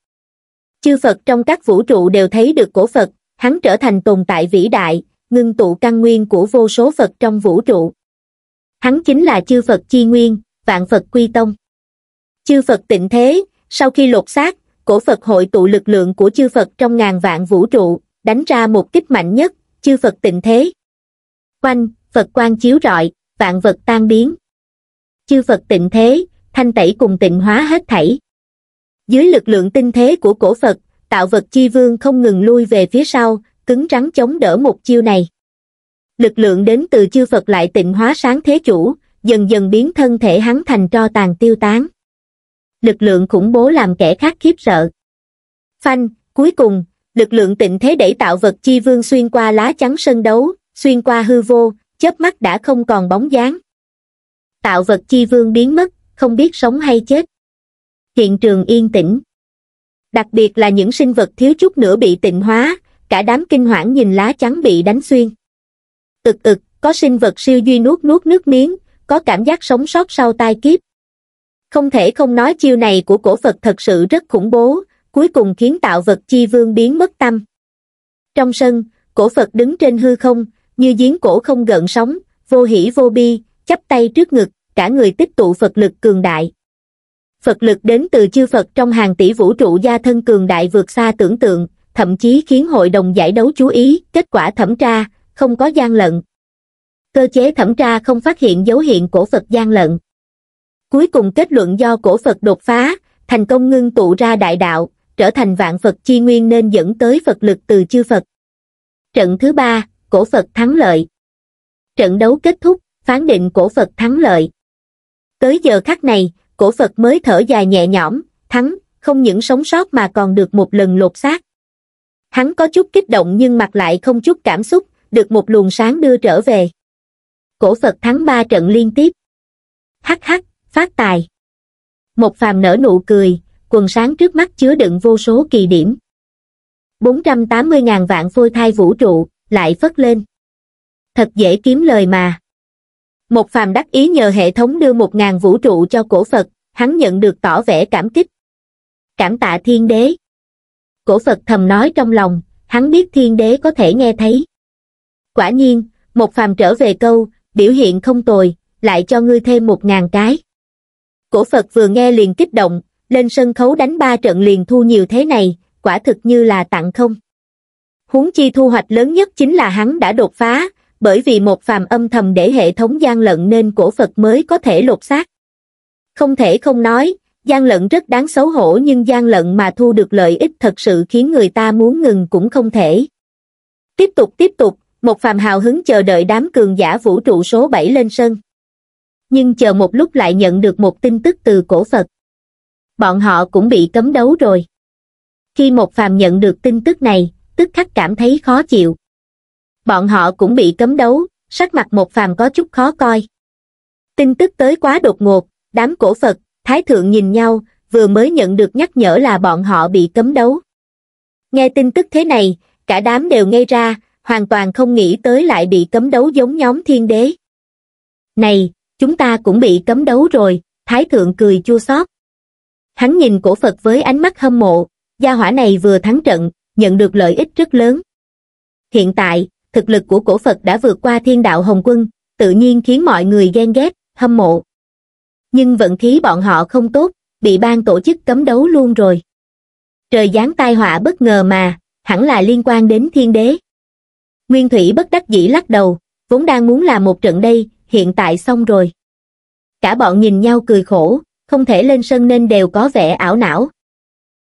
Speaker 1: Chư Phật trong các vũ trụ đều thấy được cổ Phật, hắn trở thành tồn tại vĩ đại, ngưng tụ căn nguyên của vô số Phật trong vũ trụ. Hắn chính là chư Phật chi nguyên, vạn Phật quy tông. Chư Phật tịnh thế, sau khi lột xác, cổ Phật hội tụ lực lượng của chư Phật trong ngàn vạn vũ trụ, đánh ra một kích mạnh nhất, chư Phật tịnh thế. Quanh, Phật quang chiếu rọi, vạn vật tan biến. Chư Phật tịnh thế, thanh tẩy cùng tịnh hóa hết thảy. Dưới lực lượng tinh thế của cổ Phật, tạo vật chi vương không ngừng lui về phía sau, cứng rắn chống đỡ một chiêu này. Lực lượng đến từ chư Phật lại tịnh hóa sáng thế chủ, dần dần biến thân thể hắn thành tro tàn tiêu tán. Lực lượng khủng bố làm kẻ khác khiếp sợ. Phanh, cuối cùng, lực lượng tịnh thế đẩy tạo vật chi vương xuyên qua lá chắn sân đấu, xuyên qua hư vô, chớp mắt đã không còn bóng dáng. Tạo vật chi vương biến mất, không biết sống hay chết. Hiện trường yên tĩnh. Đặc biệt là những sinh vật thiếu chút nữa bị tịnh hóa, cả đám kinh hoảng nhìn lá chắn bị đánh xuyên. Ực ực, có sinh vật siêu duy nuốt nuốt nước miếng, có cảm giác sống sót sau tai kiếp. Không thể không nói chiêu này của cổ Phật thật sự rất khủng bố, cuối cùng khiến tạo vật chi vương biến mất tâm. Trong sân, cổ Phật đứng trên hư không, như giếng cổ không gợn sóng, vô hỷ vô bi, chắp tay trước ngực, cả người tích tụ Phật lực cường đại. Phật lực đến từ chư Phật trong hàng tỷ vũ trụ gia thân cường đại vượt xa tưởng tượng, thậm chí khiến hội đồng giải đấu chú ý, kết quả thẩm tra, không có gian lận. Cơ chế thẩm tra không phát hiện dấu hiện cổ Phật gian lận. Cuối cùng kết luận do cổ Phật đột phá, thành công ngưng tụ ra đại đạo, trở thành vạn Phật chi nguyên nên dẫn tới Phật lực từ chư Phật. Trận thứ ba, cổ Phật thắng lợi. Trận đấu kết thúc, phán định cổ Phật thắng lợi. Tới giờ khắc này, cổ Phật mới thở dài nhẹ nhõm, thắng, không những sống sót mà còn được một lần lột xác. Hắn có chút kích động nhưng mặt lại không chút cảm xúc, được một luồng sáng đưa trở về. Cổ Phật thắng ba trận liên tiếp. Hắc hắc, phát tài. Một phàm nở nụ cười, quần sáng trước mắt chứa đựng vô số kỳ điểm. 480.000 vạn phôi thai vũ trụ, lại phất lên. Thật dễ kiếm lời mà. Một phàm đắc ý nhờ hệ thống đưa 1.000 vũ trụ cho cổ Phật, hắn nhận được tỏ vẻ cảm kích. Cảm tạ thiên đế. Cổ Phật thầm nói trong lòng, hắn biết thiên đế có thể nghe thấy. Quả nhiên, một phàm trở về câu, biểu hiện không tồi, lại cho ngươi thêm một ngàn cái. Cổ Phật vừa nghe liền kích động, lên sân khấu đánh ba trận liền thu nhiều thế này, quả thực như là tặng không. Huống chi thu hoạch lớn nhất chính là hắn đã đột phá, bởi vì một phàm âm thầm để hệ thống gian lận nên cổ Phật mới có thể lột xác. Không thể không nói, gian lận rất đáng xấu hổ nhưng gian lận mà thu được lợi ích thật sự khiến người ta muốn ngừng cũng không thể. Tiếp tục tiếp tục, một phàm hào hứng chờ đợi đám cường giả vũ trụ số 7 lên sân. Nhưng chờ một lúc lại nhận được một tin tức từ cổ Phật bọn họ cũng bị cấm đấu rồi. Khi một phàm nhận được tin tức này, tức khắc cảm thấy khó chịu. Bọn họ cũng bị cấm đấu, sắc mặt một phàm có chút khó coi. Tin tức tới quá đột ngột, đám cổ Phật, Thái Thượng nhìn nhau, vừa mới nhận được nhắc nhở là bọn họ bị cấm đấu. Nghe tin tức thế này, cả đám đều ngây ra, hoàn toàn không nghĩ tới lại bị cấm đấu giống nhóm thiên đế. Này, chúng ta cũng bị cấm đấu rồi, Thái Thượng cười chua xót Hắn nhìn cổ Phật với ánh mắt hâm mộ, gia hỏa này vừa thắng trận, nhận được lợi ích rất lớn. Hiện tại, thực lực của cổ Phật đã vượt qua thiên đạo Hồng Quân, tự nhiên khiến mọi người ghen ghét, hâm mộ. Nhưng vận khí bọn họ không tốt, bị ban tổ chức cấm đấu luôn rồi. Trời giáng tai họa bất ngờ mà, hẳn là liên quan đến thiên đế. Nguyên Thủy bất đắc dĩ lắc đầu, vốn đang muốn làm một trận đây, hiện tại xong rồi. Cả bọn nhìn nhau cười khổ, không thể lên sân nên đều có vẻ ảo não.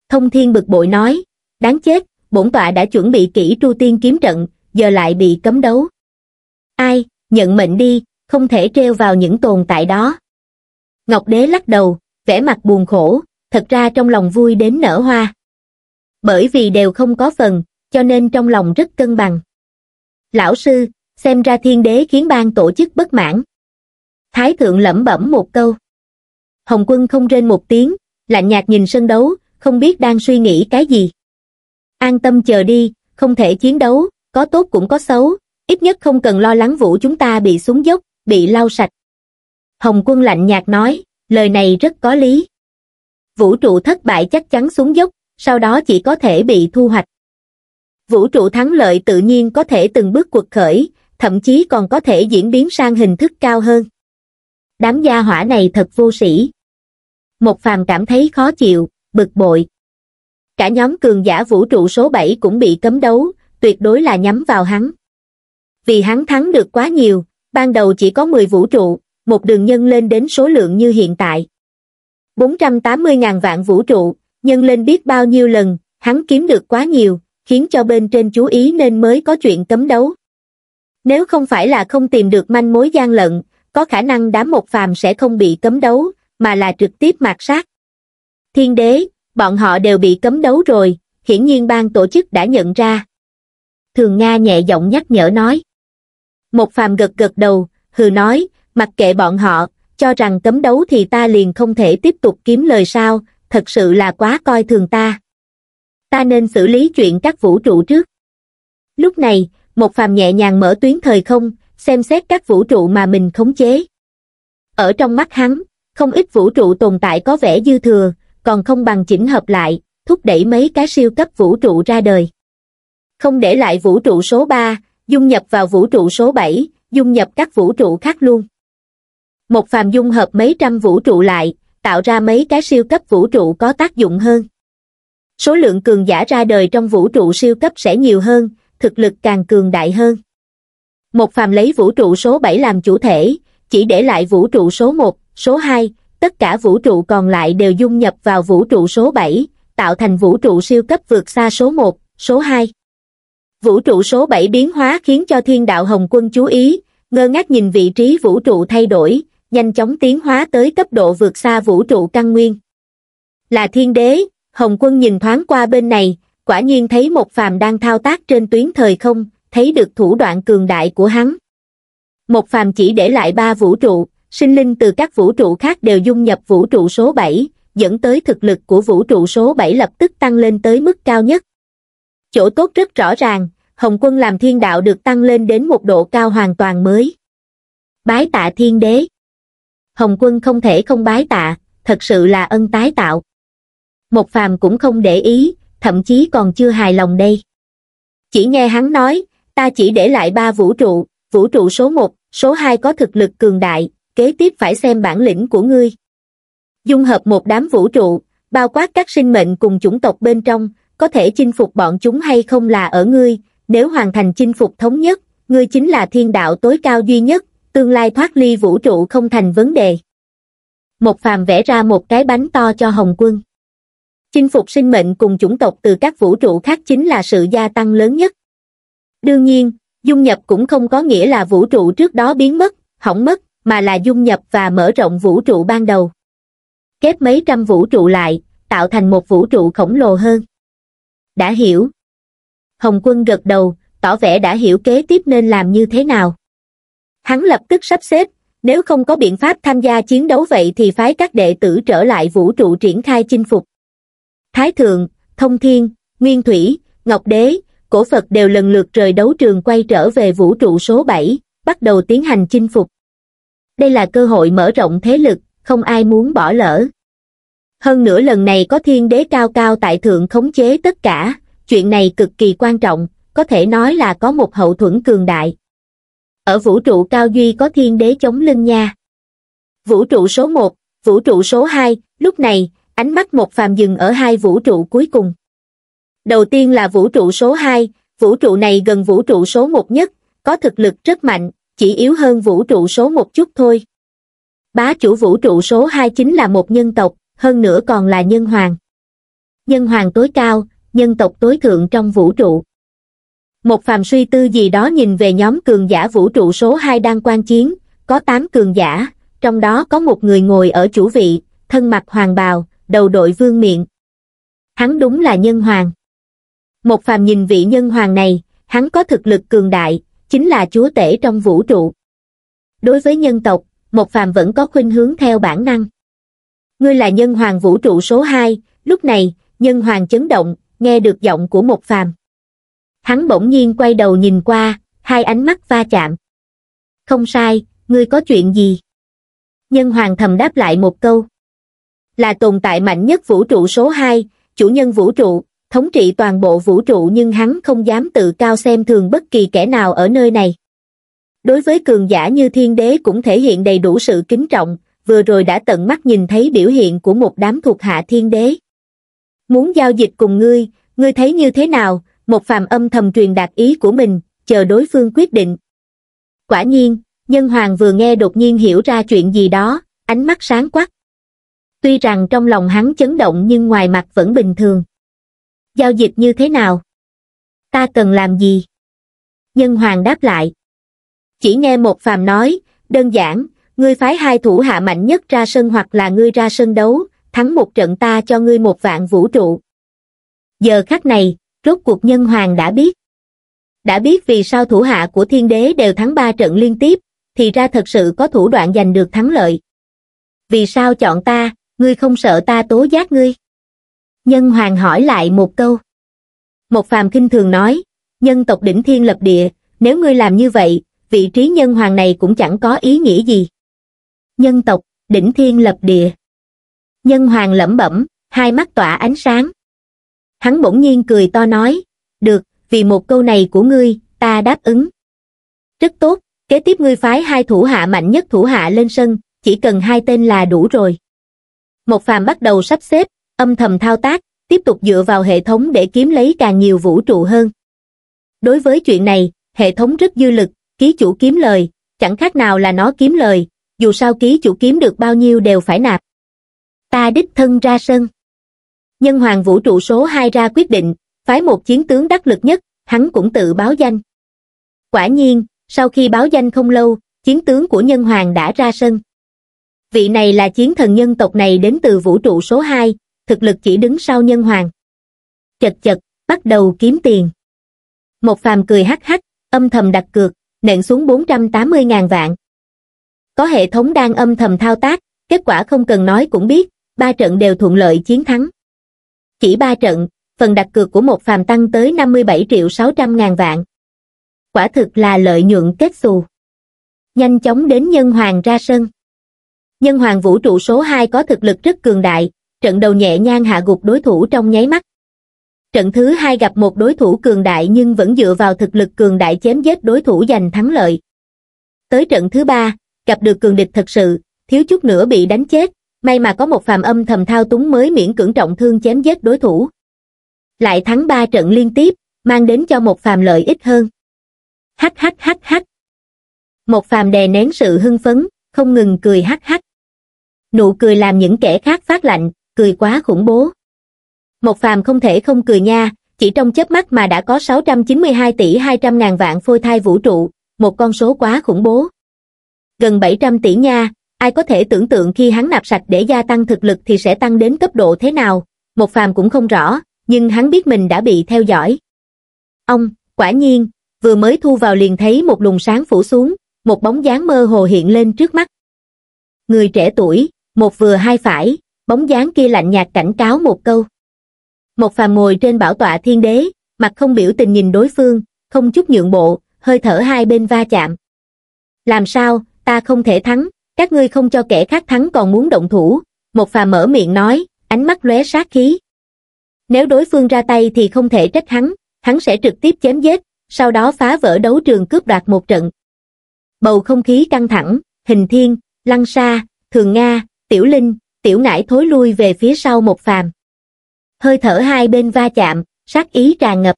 Speaker 1: Thông thiên bực bội nói, đáng chết, bổn tọa đã chuẩn bị kỹ tru tiên kiếm trận, giờ lại bị cấm đấu. Ai, nhận mệnh đi, không thể treo vào những tồn tại đó. Ngọc Đế lắc đầu, vẻ mặt buồn khổ, thật ra trong lòng vui đến nở hoa. Bởi vì đều không có phần, cho nên trong lòng rất cân bằng. Lão sư, xem ra thiên đế khiến ban tổ chức bất mãn. Thái thượng lẩm bẩm một câu. Hồng quân không rên một tiếng, lạnh nhạt nhìn sân đấu, không biết đang suy nghĩ cái gì. An tâm chờ đi, không thể chiến đấu, có tốt cũng có xấu, ít nhất không cần lo lắng vũ chúng ta bị xuống dốc, bị lau sạch. Hồng quân lạnh nhạt nói, lời này rất có lý. Vũ trụ thất bại chắc chắn xuống dốc, sau đó chỉ có thể bị thu hoạch. Vũ trụ thắng lợi tự nhiên có thể từng bước cuộc khởi, thậm chí còn có thể diễn biến sang hình thức cao hơn đám gia hỏa này thật vô sĩ. Một phàm cảm thấy khó chịu, bực bội. Cả nhóm cường giả vũ trụ số 7 cũng bị cấm đấu, tuyệt đối là nhắm vào hắn. Vì hắn thắng được quá nhiều, ban đầu chỉ có 10 vũ trụ, một đường nhân lên đến số lượng như hiện tại. 480.000 vạn vũ trụ, nhân lên biết bao nhiêu lần, hắn kiếm được quá nhiều, khiến cho bên trên chú ý nên mới có chuyện cấm đấu. Nếu không phải là không tìm được manh mối gian lận, có khả năng đám một phàm sẽ không bị cấm đấu, mà là trực tiếp mạt sát. Thiên đế, bọn họ đều bị cấm đấu rồi, hiển nhiên ban tổ chức đã nhận ra. Thường Nga nhẹ giọng nhắc nhở nói. Một phàm gật gật đầu, hừ nói, mặc kệ bọn họ, cho rằng cấm đấu thì ta liền không thể tiếp tục kiếm lời sao, thật sự là quá coi thường ta. Ta nên xử lý chuyện các vũ trụ trước. Lúc này, một phàm nhẹ nhàng mở tuyến thời không, xem xét các vũ trụ mà mình khống chế. Ở trong mắt hắn, không ít vũ trụ tồn tại có vẻ dư thừa, còn không bằng chỉnh hợp lại, thúc đẩy mấy cái siêu cấp vũ trụ ra đời. Không để lại vũ trụ số 3, dung nhập vào vũ trụ số 7, dung nhập các vũ trụ khác luôn. Một phàm dung hợp mấy trăm vũ trụ lại, tạo ra mấy cái siêu cấp vũ trụ có tác dụng hơn. Số lượng cường giả ra đời trong vũ trụ siêu cấp sẽ nhiều hơn, thực lực càng cường đại hơn một phàm lấy vũ trụ số 7 làm chủ thể, chỉ để lại vũ trụ số 1, số 2, tất cả vũ trụ còn lại đều dung nhập vào vũ trụ số 7, tạo thành vũ trụ siêu cấp vượt xa số 1, số 2. Vũ trụ số 7 biến hóa khiến cho thiên đạo Hồng Quân chú ý, ngơ ngác nhìn vị trí vũ trụ thay đổi, nhanh chóng tiến hóa tới cấp độ vượt xa vũ trụ căn nguyên. Là thiên đế, Hồng Quân nhìn thoáng qua bên này, quả nhiên thấy một phàm đang thao tác trên tuyến thời không, thấy được thủ đoạn cường đại của hắn. Một phàm chỉ để lại ba vũ trụ, sinh linh từ các vũ trụ khác đều dung nhập vũ trụ số 7, dẫn tới thực lực của vũ trụ số 7 lập tức tăng lên tới mức cao nhất. Chỗ tốt rất rõ ràng, Hồng Quân làm thiên đạo được tăng lên đến một độ cao hoàn toàn mới. Bái tạ thiên đế Hồng Quân không thể không bái tạ, thật sự là ân tái tạo. Một phàm cũng không để ý, thậm chí còn chưa hài lòng đây. Chỉ nghe hắn nói, ta chỉ để lại ba vũ trụ, vũ trụ số một, số hai có thực lực cường đại, kế tiếp phải xem bản lĩnh của ngươi. Dung hợp một đám vũ trụ, bao quát các sinh mệnh cùng chủng tộc bên trong, có thể chinh phục bọn chúng hay không là ở ngươi, nếu hoàn thành chinh phục thống nhất, ngươi chính là thiên đạo tối cao duy nhất, tương lai thoát ly vũ trụ không thành vấn đề. Một phàm vẽ ra một cái bánh to cho Hồng quân. Chinh phục sinh mệnh cùng chủng tộc từ các vũ trụ khác chính là sự gia tăng lớn nhất. Đương nhiên, dung nhập cũng không có nghĩa là vũ trụ trước đó biến mất, hỏng mất, mà là dung nhập và mở rộng vũ trụ ban đầu. Kép mấy trăm vũ trụ lại, tạo thành một vũ trụ khổng lồ hơn. Đã hiểu. Hồng quân gật đầu, tỏ vẻ đã hiểu kế tiếp nên làm như thế nào. Hắn lập tức sắp xếp, nếu không có biện pháp tham gia chiến đấu vậy thì phái các đệ tử trở lại vũ trụ triển khai chinh phục. Thái Thượng, Thông Thiên, Nguyên Thủy, Ngọc Đế, cổ Phật đều lần lượt rời đấu trường quay trở về vũ trụ số 7, bắt đầu tiến hành chinh phục. Đây là cơ hội mở rộng thế lực, không ai muốn bỏ lỡ. Hơn nữa lần này có thiên đế cao cao tại thượng khống chế tất cả, chuyện này cực kỳ quan trọng, có thể nói là có một hậu thuẫn cường đại. Ở vũ trụ cao duy có thiên đế chống lưng nha. Vũ trụ số 1, vũ trụ số 2, lúc này, ánh mắt một phàm dừng ở hai vũ trụ cuối cùng. Đầu tiên là vũ trụ số 2, vũ trụ này gần vũ trụ số 1 nhất, có thực lực rất mạnh, chỉ yếu hơn vũ trụ số 1 chút thôi. Bá chủ vũ trụ số 2 chính là một nhân tộc, hơn nữa còn là nhân hoàng. Nhân hoàng tối cao, nhân tộc tối thượng trong vũ trụ. Một phàm suy tư gì đó nhìn về nhóm cường giả vũ trụ số 2 đang quan chiến, có 8 cường giả, trong đó có một người ngồi ở chủ vị, thân mặc hoàng bào, đầu đội vương miệng. Hắn đúng là nhân hoàng. Một phàm nhìn vị nhân hoàng này, hắn có thực lực cường đại, chính là chúa tể trong vũ trụ. Đối với nhân tộc, một phàm vẫn có khuynh hướng theo bản năng. Ngươi là nhân hoàng vũ trụ số 2, lúc này, nhân hoàng chấn động, nghe được giọng của một phàm. Hắn bỗng nhiên quay đầu nhìn qua, hai ánh mắt va chạm. Không sai, ngươi có chuyện gì? Nhân hoàng thầm đáp lại một câu. Là tồn tại mạnh nhất vũ trụ số 2, chủ nhân vũ trụ, thống trị toàn bộ vũ trụ nhưng hắn không dám tự cao xem thường bất kỳ kẻ nào ở nơi này. Đối với cường giả như thiên đế cũng thể hiện đầy đủ sự kính trọng, vừa rồi đã tận mắt nhìn thấy biểu hiện của một đám thuộc hạ thiên đế. Muốn giao dịch cùng ngươi, ngươi thấy như thế nào, một phàm âm thầm truyền đạt ý của mình, chờ đối phương quyết định. Quả nhiên, nhân hoàng vừa nghe đột nhiên hiểu ra chuyện gì đó, ánh mắt sáng quắc. Tuy rằng trong lòng hắn chấn động nhưng ngoài mặt vẫn bình thường. Giao dịch như thế nào? Ta cần làm gì? Nhân hoàng đáp lại. Chỉ nghe một phàm nói, đơn giản, ngươi phái hai thủ hạ mạnh nhất ra sân hoặc là ngươi ra sân đấu, thắng một trận ta cho ngươi một vạn vũ trụ. Giờ khắc này, rốt cuộc nhân hoàng đã biết. Đã biết vì sao thủ hạ của thiên đế đều thắng ba trận liên tiếp, thì ra thật sự có thủ đoạn giành được thắng lợi. Vì sao chọn ta, ngươi không sợ ta tố giác ngươi? Nhân hoàng hỏi lại một câu. Một phàm kinh thường nói, nhân tộc đỉnh thiên lập địa, nếu ngươi làm như vậy, vị trí nhân hoàng này cũng chẳng có ý nghĩa gì. Nhân tộc, đỉnh thiên lập địa. Nhân hoàng lẩm bẩm, hai mắt tỏa ánh sáng. Hắn bỗng nhiên cười to nói, được, vì một câu này của ngươi, ta đáp ứng. Rất tốt, kế tiếp ngươi phái hai thủ hạ mạnh nhất thủ hạ lên sân, chỉ cần hai tên là đủ rồi. Một phàm bắt đầu sắp xếp, âm thầm thao tác, tiếp tục dựa vào hệ thống để kiếm lấy càng nhiều vũ trụ hơn. Đối với chuyện này, hệ thống rất dư lực, ký chủ kiếm lời, chẳng khác nào là nó kiếm lời, dù sao ký chủ kiếm được bao nhiêu đều phải nạp. Ta đích thân ra sân. Nhân hoàng vũ trụ số 2 ra quyết định, phái một chiến tướng đắc lực nhất, hắn cũng tự báo danh. Quả nhiên, sau khi báo danh không lâu, chiến tướng của nhân hoàng đã ra sân. Vị này là chiến thần nhân tộc này đến từ vũ trụ số 2, thực lực chỉ đứng sau nhân hoàng. Chật chật, bắt đầu kiếm tiền. Một phàm cười hắc hắc, âm thầm đặt cược, nện xuống 480.000 vạn. Có hệ thống đang âm thầm thao tác, kết quả không cần nói cũng biết, ba trận đều thuận lợi chiến thắng. Chỉ ba trận, phần đặt cược của một phàm tăng tới 57 triệu 600 ngàn vạn. Quả thực là lợi nhuận kết xù. Nhanh chóng đến Nhân Hoàng ra sân. Nhân Hoàng vũ trụ số 2 có thực lực rất cường đại, trận đầu nhẹ nhàng hạ gục đối thủ trong nháy mắt. Trận thứ hai gặp một đối thủ cường đại nhưng vẫn dựa vào thực lực cường đại chém giết đối thủ giành thắng lợi. Tới trận thứ ba, gặp được cường địch thật sự, thiếu chút nữa bị đánh chết, may mà có một phàm âm thầm thao túng mới miễn cưỡng trọng thương chém giết đối thủ. Lại thắng ba trận liên tiếp, mang đến cho một phàm lợi ích hơn. Hắc hắc hắc hắc. Một phàm đè nén sự hưng phấn, không ngừng cười hắc hắc. Nụ cười làm những kẻ khác phát lạnh, cười quá khủng bố. Một phàm không thể không cười nha, chỉ trong chớp mắt mà đã có 692 tỷ 200 ngàn vạn phôi thai vũ trụ, một con số quá khủng bố. Gần 700 tỷ nha, ai có thể tưởng tượng khi hắn nạp sạch để gia tăng thực lực thì sẽ tăng đến cấp độ thế nào, một phàm cũng không rõ, nhưng hắn biết mình đã bị theo dõi. Ông, quả nhiên, vừa mới thu vào liền thấy một luồng sáng phủ xuống, một bóng dáng mơ hồ hiện lên trước mắt. Người trẻ tuổi, một vừa hai phải, bóng dáng kia lạnh nhạt cảnh cáo một câu một phàm ngồi trên bảo tọa thiên đế mặt không biểu tình nhìn đối phương không chút nhượng bộ hơi thở hai bên va chạm làm sao ta không thể thắng các ngươi không cho kẻ khác thắng còn muốn động thủ một phàm mở miệng nói ánh mắt lóe sát khí nếu đối phương ra tay thì không thể trách hắn hắn sẽ trực tiếp chém giết sau đó phá vỡ đấu trường cướp đoạt một trận bầu không khí căng thẳng hình thiên lăng sa thường nga tiểu linh tiểu ngải thối lui về phía sau một phàm. Hơi thở hai bên va chạm, sát ý tràn ngập.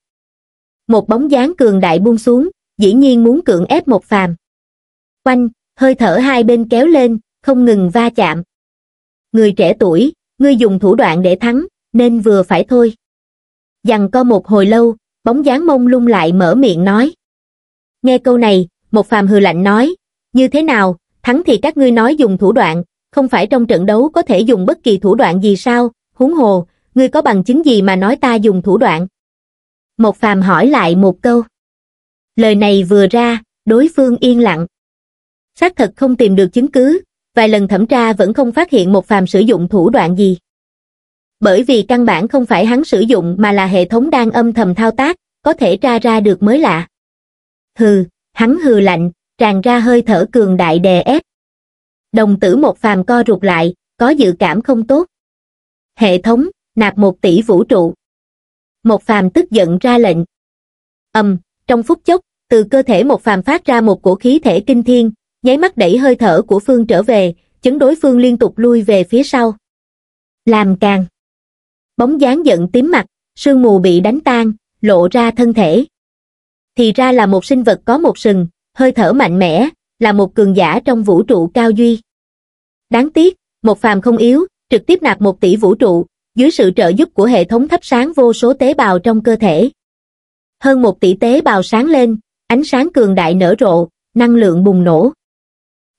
Speaker 1: Một bóng dáng cường đại buông xuống, dĩ nhiên muốn cưỡng ép một phàm. Quanh, hơi thở hai bên kéo lên, không ngừng va chạm. Người trẻ tuổi, ngươi dùng thủ đoạn để thắng, nên vừa phải thôi. Dằn co một hồi lâu, bóng dáng mông lung lại mở miệng nói. Nghe câu này, một phàm hừ lạnh nói, như thế nào, thắng thì các ngươi nói dùng thủ đoạn, không phải trong trận đấu có thể dùng bất kỳ thủ đoạn gì sao, huống hồ, ngươi có bằng chứng gì mà nói ta dùng thủ đoạn? Một phàm hỏi lại một câu. Lời này vừa ra, đối phương yên lặng. Xác thật không tìm được chứng cứ, vài lần thẩm tra vẫn không phát hiện một phàm sử dụng thủ đoạn gì. Bởi vì căn bản không phải hắn sử dụng mà là hệ thống đang âm thầm thao tác, có thể tra ra được mới lạ. Hừ, hắn hừ lạnh, tràn ra hơi thở cường đại đè ép. Đồng tử một phàm co rụt lại, có dự cảm không tốt. Hệ thống, nạp một tỷ vũ trụ. Một phàm tức giận ra lệnh. ầm trong phút chốc, từ cơ thể một phàm phát ra một cổ khí thể kinh thiên, nháy mắt đẩy hơi thở của Phương trở về, chấn đối Phương liên tục lui về phía sau. Làm càng. Bóng dáng giận tím mặt, sương mù bị đánh tan, lộ ra thân thể. Thì ra là một sinh vật có một sừng, hơi thở mạnh mẽ, là một cường giả trong vũ trụ cao duy. Đáng tiếc, một phàm không yếu, trực tiếp nạp một tỷ vũ trụ, dưới sự trợ giúp của hệ thống thắp sáng vô số tế bào trong cơ thể. Hơn một tỷ tế bào sáng lên, ánh sáng cường đại nở rộ, năng lượng bùng nổ.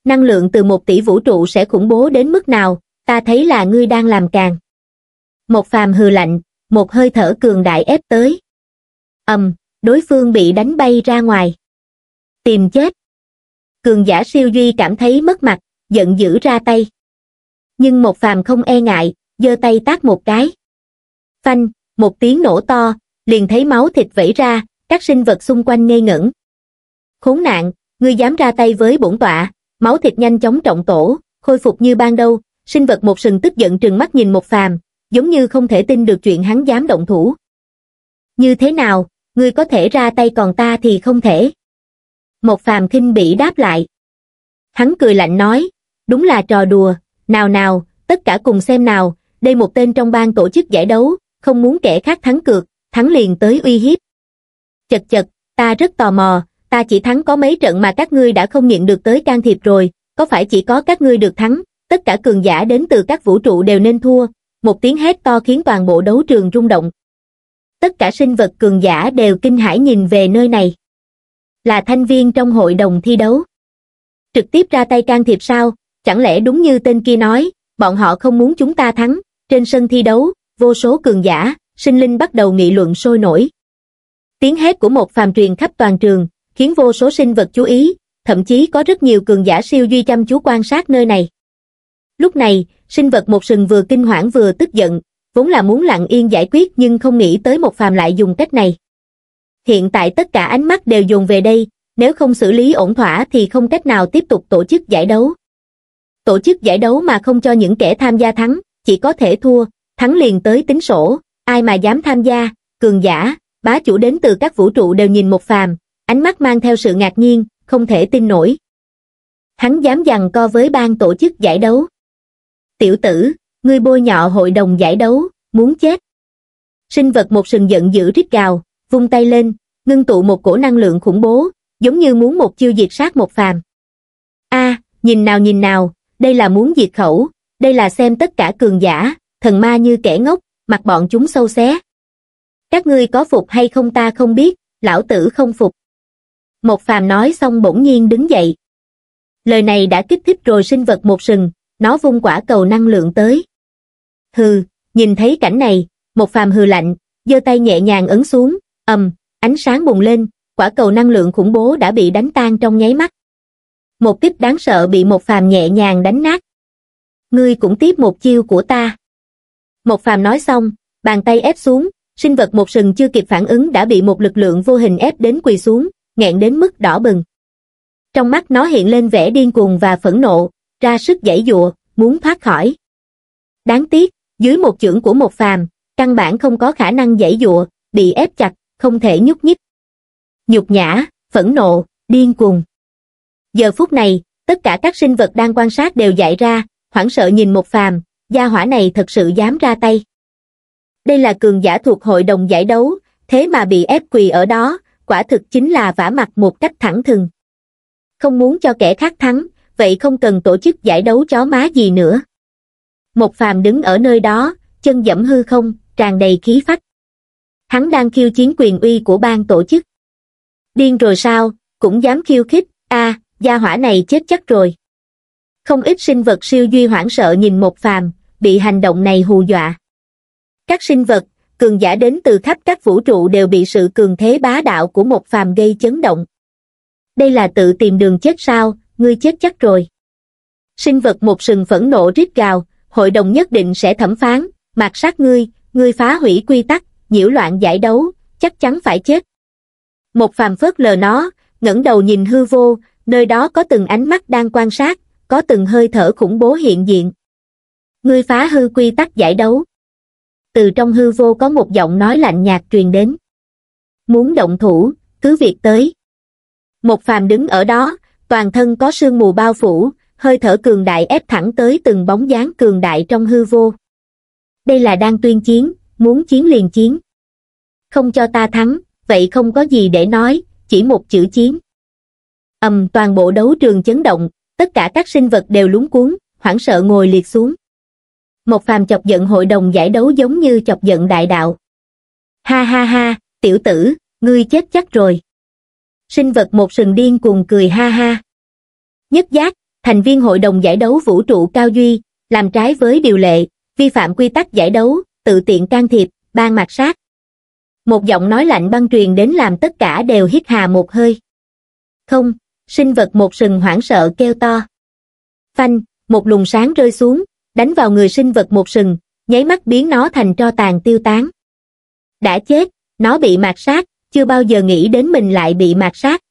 Speaker 1: Năng lượng từ một tỷ vũ trụ sẽ khủng bố đến mức nào, ta thấy là ngươi đang làm càng. Một phàm hừ lạnh, một hơi thở cường đại ép tới. ầm, đối phương bị đánh bay ra ngoài. Tìm chết cường giả siêu duy cảm thấy mất mặt, giận dữ ra tay. Nhưng một phàm không e ngại, giơ tay tác một cái. Phanh, một tiếng nổ to, liền thấy máu thịt vẩy ra, các sinh vật xung quanh ngây ngẩn. Khốn nạn, ngươi dám ra tay với bổn tọa, máu thịt nhanh chóng trọng tổ, khôi phục như ban đầu, sinh vật một sừng tức giận trừng mắt nhìn một phàm, giống như không thể tin được chuyện hắn dám động thủ. Như thế nào, ngươi có thể ra tay còn ta thì không thể một phàm khinh bỉ đáp lại. Hắn cười lạnh nói, đúng là trò đùa, nào nào, tất cả cùng xem nào, đây một tên trong ban tổ chức giải đấu, không muốn kẻ khác thắng cược, thắng liền tới uy hiếp. Chật chật, ta rất tò mò, ta chỉ thắng có mấy trận mà các ngươi đã không nhịn được tới can thiệp rồi, có phải chỉ có các ngươi được thắng, tất cả cường giả đến từ các vũ trụ đều nên thua, một tiếng hét to khiến toàn bộ đấu trường rung động. Tất cả sinh vật cường giả đều kinh hãi nhìn về nơi này là thành viên trong hội đồng thi đấu trực tiếp ra tay can thiệp sao chẳng lẽ đúng như tên kia nói bọn họ không muốn chúng ta thắng trên sân thi đấu vô số cường giả sinh linh bắt đầu nghị luận sôi nổi tiếng hét của một phàm truyền khắp toàn trường khiến vô số sinh vật chú ý thậm chí có rất nhiều cường giả siêu duy chăm chú quan sát nơi này lúc này sinh vật một sừng vừa kinh hoảng vừa tức giận vốn là muốn lặng yên giải quyết nhưng không nghĩ tới một phàm lại dùng cách này hiện tại tất cả ánh mắt đều dùng về đây, nếu không xử lý ổn thỏa thì không cách nào tiếp tục tổ chức giải đấu. Tổ chức giải đấu mà không cho những kẻ tham gia thắng, chỉ có thể thua, thắng liền tới tính sổ, ai mà dám tham gia, cường giả, bá chủ đến từ các vũ trụ đều nhìn một phàm, ánh mắt mang theo sự ngạc nhiên, không thể tin nổi. Hắn dám dằn co với ban tổ chức giải đấu. Tiểu tử, ngươi bôi nhọ hội đồng giải đấu, muốn chết. Sinh vật một sừng giận dữ rít gào, vung tay lên, ngưng tụ một cổ năng lượng khủng bố, giống như muốn một chiêu diệt sát một phàm. a nhìn nào nhìn nào, đây là muốn diệt khẩu, đây là xem tất cả cường giả, thần ma như kẻ ngốc, mặt bọn chúng sâu xé. Các ngươi có phục hay không ta không biết, lão tử không phục. Một phàm nói xong bỗng nhiên đứng dậy. Lời này đã kích thích rồi sinh vật một sừng, nó vung quả cầu năng lượng tới. Hừ, nhìn thấy cảnh này, một phàm hừ lạnh, giơ tay nhẹ nhàng ấn xuống, ầm, ánh sáng bùng lên, quả cầu năng lượng khủng bố đã bị đánh tan trong nháy mắt. Một kích đáng sợ bị một phàm nhẹ nhàng đánh nát. Ngươi cũng tiếp một chiêu của ta. Một phàm nói xong, bàn tay ép xuống, sinh vật một sừng chưa kịp phản ứng đã bị một lực lượng vô hình ép đến quỳ xuống, nghẹn đến mức đỏ bừng. Trong mắt nó hiện lên vẻ điên cuồng và phẫn nộ, ra sức giãy dụa, muốn thoát khỏi. Đáng tiếc, dưới một chưởng của một phàm, căn bản không có khả năng giãy dụa, bị ép chặt, không thể nhúc nhích. Nhục nhã, phẫn nộ, điên cuồng. Giờ phút này, tất cả các sinh vật đang quan sát đều dại ra, hoảng sợ nhìn một phàm, gia hỏa này thật sự dám ra tay. Đây là cường giả thuộc hội đồng giải đấu, thế mà bị ép quỳ ở đó, quả thực chính là vả mặt một cách thẳng thừng. Không muốn cho kẻ khác thắng, vậy không cần tổ chức giải đấu chó má gì nữa. Một phàm đứng ở nơi đó, chân dẫm hư không, tràn đầy khí phách hắn đang khiêu chiến quyền uy của ban tổ chức. Điên rồi sao, cũng dám khiêu khích, a à, gia hỏa này chết chắc rồi. Không ít sinh vật siêu duy hoảng sợ nhìn một phàm, bị hành động này hù dọa. Các sinh vật, cường giả đến từ khắp các vũ trụ đều bị sự cường thế bá đạo của một phàm gây chấn động. Đây là tự tìm đường chết sao, ngươi chết chắc rồi. Sinh vật một sừng phẫn nộ rít gào, hội đồng nhất định sẽ thẩm phán, mạt sát ngươi, ngươi phá hủy quy tắc, nhiễu loạn giải đấu, chắc chắn phải chết. Một phàm phớt lờ nó, ngẩng đầu nhìn hư vô, nơi đó có từng ánh mắt đang quan sát, có từng hơi thở khủng bố hiện diện. Ngươi phá hư quy tắc giải đấu. Từ trong hư vô có một giọng nói lạnh nhạt truyền đến. Muốn động thủ, cứ việc tới. Một phàm đứng ở đó, toàn thân có sương mù bao phủ, hơi thở cường đại ép thẳng tới từng bóng dáng cường đại trong hư vô. Đây là đang tuyên chiến, muốn chiến liền chiến. Không cho ta thắng, vậy không có gì để nói, chỉ một chữ chiến. ầm toàn bộ đấu trường chấn động, tất cả các sinh vật đều lúng cuốn, hoảng sợ ngồi liệt xuống. Một phàm chọc giận hội đồng giải đấu giống như chọc giận đại đạo. Ha ha ha, tiểu tử, ngươi chết chắc rồi. Sinh vật một sừng điên cuồng cười ha ha. Nhất giác, thành viên hội đồng giải đấu vũ trụ cao duy, làm trái với điều lệ, vi phạm quy tắc giải đấu, tự tiện can thiệp ban mạt sát một giọng nói lạnh băng truyền đến làm tất cả đều hít hà một hơi không sinh vật một sừng hoảng sợ kêu to phanh một luồng sáng rơi xuống đánh vào người sinh vật một sừng nháy mắt biến nó thành tro tàn tiêu tán đã chết nó bị mạt sát chưa bao giờ nghĩ đến mình lại bị mạt sát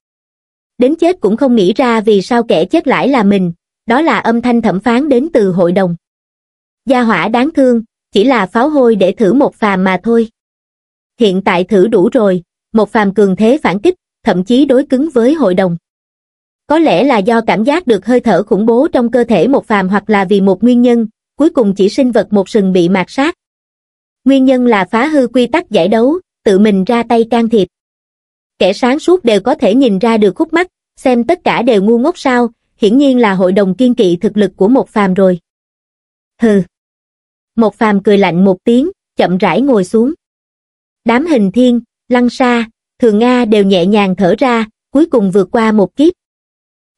Speaker 1: đến chết cũng không nghĩ ra vì sao kẻ chết lại là mình đó là âm thanh thẩm phán đến từ hội đồng gia hỏa đáng thương chỉ là pháo hôi để thử một phàm mà thôi. Hiện tại thử đủ rồi, một phàm cường thế phản kích, thậm chí đối cứng với hội đồng. Có lẽ là do cảm giác được hơi thở khủng bố trong cơ thể một phàm hoặc là vì một nguyên nhân, cuối cùng chỉ sinh vật một sừng bị mạt sát. Nguyên nhân là phá hư quy tắc giải đấu, tự mình ra tay can thiệp. Kẻ sáng suốt đều có thể nhìn ra được khúc mắt, xem tất cả đều ngu ngốc sao, hiển nhiên là hội đồng kiên kỵ thực lực của một phàm rồi. Hừ. Một phàm cười lạnh một tiếng, chậm rãi ngồi xuống. Đám hình thiên, lăng sa, thường Nga đều nhẹ nhàng thở ra, cuối cùng vượt qua một kiếp.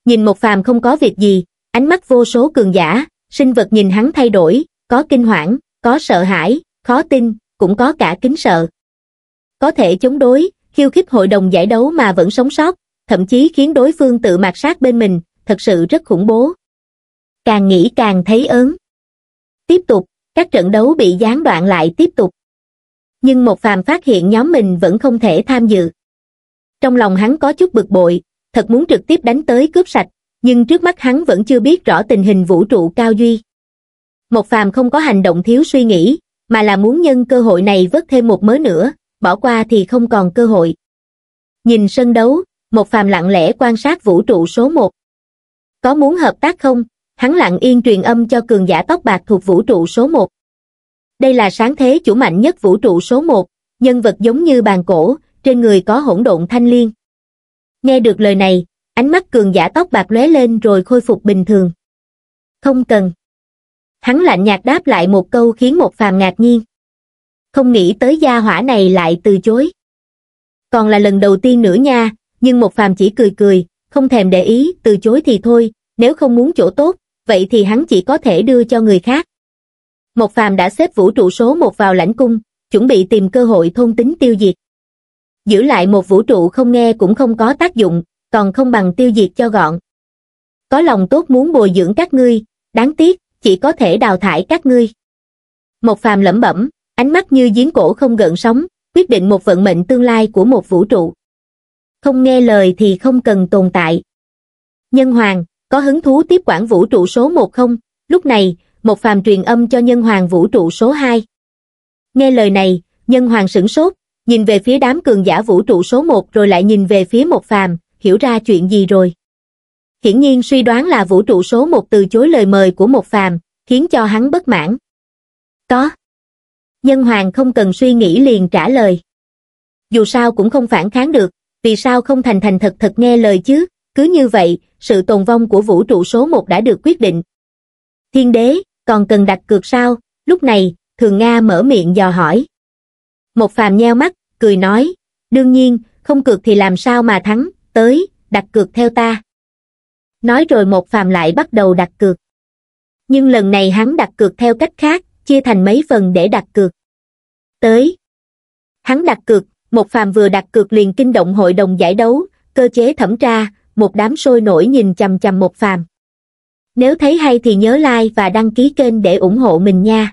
Speaker 1: Nhìn một phàm không có việc gì, ánh mắt vô số cường giả, sinh vật nhìn hắn thay đổi, có kinh hoảng, có sợ hãi, khó tin, cũng có cả kính sợ. Có thể chống đối, khiêu khích hội đồng giải đấu mà vẫn sống sót, thậm chí khiến đối phương tự mạt sát bên mình, thật sự rất khủng bố. Càng nghĩ càng thấy ớn. Tiếp tục, các trận đấu bị gián đoạn lại tiếp tục nhưng một phàm phát hiện nhóm mình vẫn không thể tham dự trong lòng hắn có chút bực bội thật muốn trực tiếp đánh tới cướp sạch nhưng trước mắt hắn vẫn chưa biết rõ tình hình vũ trụ cao duy một phàm không có hành động thiếu suy nghĩ mà là muốn nhân cơ hội này vớt thêm một mớ nữa bỏ qua thì không còn cơ hội nhìn sân đấu một phàm lặng lẽ quan sát vũ trụ số một có muốn hợp tác không hắn lặng yên truyền âm cho cường giả tóc bạc thuộc vũ trụ số một đây là sáng thế chủ mạnh nhất vũ trụ số một nhân vật giống như bàn cổ trên người có hỗn độn thanh liên nghe được lời này ánh mắt cường giả tóc bạc lóe lên rồi khôi phục bình thường không cần hắn lạnh nhạt đáp lại một câu khiến một phàm ngạc nhiên không nghĩ tới gia hỏa này lại từ chối còn là lần đầu tiên nữa nha nhưng một phàm chỉ cười cười không thèm để ý từ chối thì thôi nếu không muốn chỗ tốt vậy thì hắn chỉ có thể đưa cho người khác. Một phàm đã xếp vũ trụ số một vào lãnh cung, chuẩn bị tìm cơ hội thôn tính tiêu diệt. Giữ lại một vũ trụ không nghe cũng không có tác dụng, còn không bằng tiêu diệt cho gọn. Có lòng tốt muốn bồi dưỡng các ngươi, đáng tiếc, chỉ có thể đào thải các ngươi. Một phàm lẩm bẩm, ánh mắt như giếng cổ không gợn sóng, quyết định một vận mệnh tương lai của một vũ trụ. Không nghe lời thì không cần tồn tại. Nhân hoàng, có hứng thú tiếp quản vũ trụ số 1 không? Lúc này, một phàm truyền âm cho nhân hoàng vũ trụ số 2. Nghe lời này, nhân hoàng sửng sốt, nhìn về phía đám cường giả vũ trụ số 1 rồi lại nhìn về phía một phàm, hiểu ra chuyện gì rồi. Hiển nhiên suy đoán là vũ trụ số 1 từ chối lời mời của một phàm, khiến cho hắn bất mãn. Có. Nhân hoàng không cần suy nghĩ liền trả lời. Dù sao cũng không phản kháng được, vì sao không thành thành thật thật nghe lời chứ, cứ như vậy, sự tồn vong của vũ trụ số một đã được quyết định. Thiên đế, còn cần đặt cược sao? Lúc này, Thường Nga mở miệng dò hỏi. Một phàm nheo mắt, cười nói, đương nhiên, không cược thì làm sao mà thắng, tới, đặt cược theo ta. Nói rồi một phàm lại bắt đầu đặt cược. Nhưng lần này hắn đặt cược theo cách khác, chia thành mấy phần để đặt cược. Tới. Hắn đặt cược, một phàm vừa đặt cược liền kinh động hội đồng giải đấu, cơ chế thẩm tra, một đám sôi nổi nhìn chầm chầm một phàm. Nếu thấy hay thì nhớ like và đăng ký kênh để ủng hộ mình nha.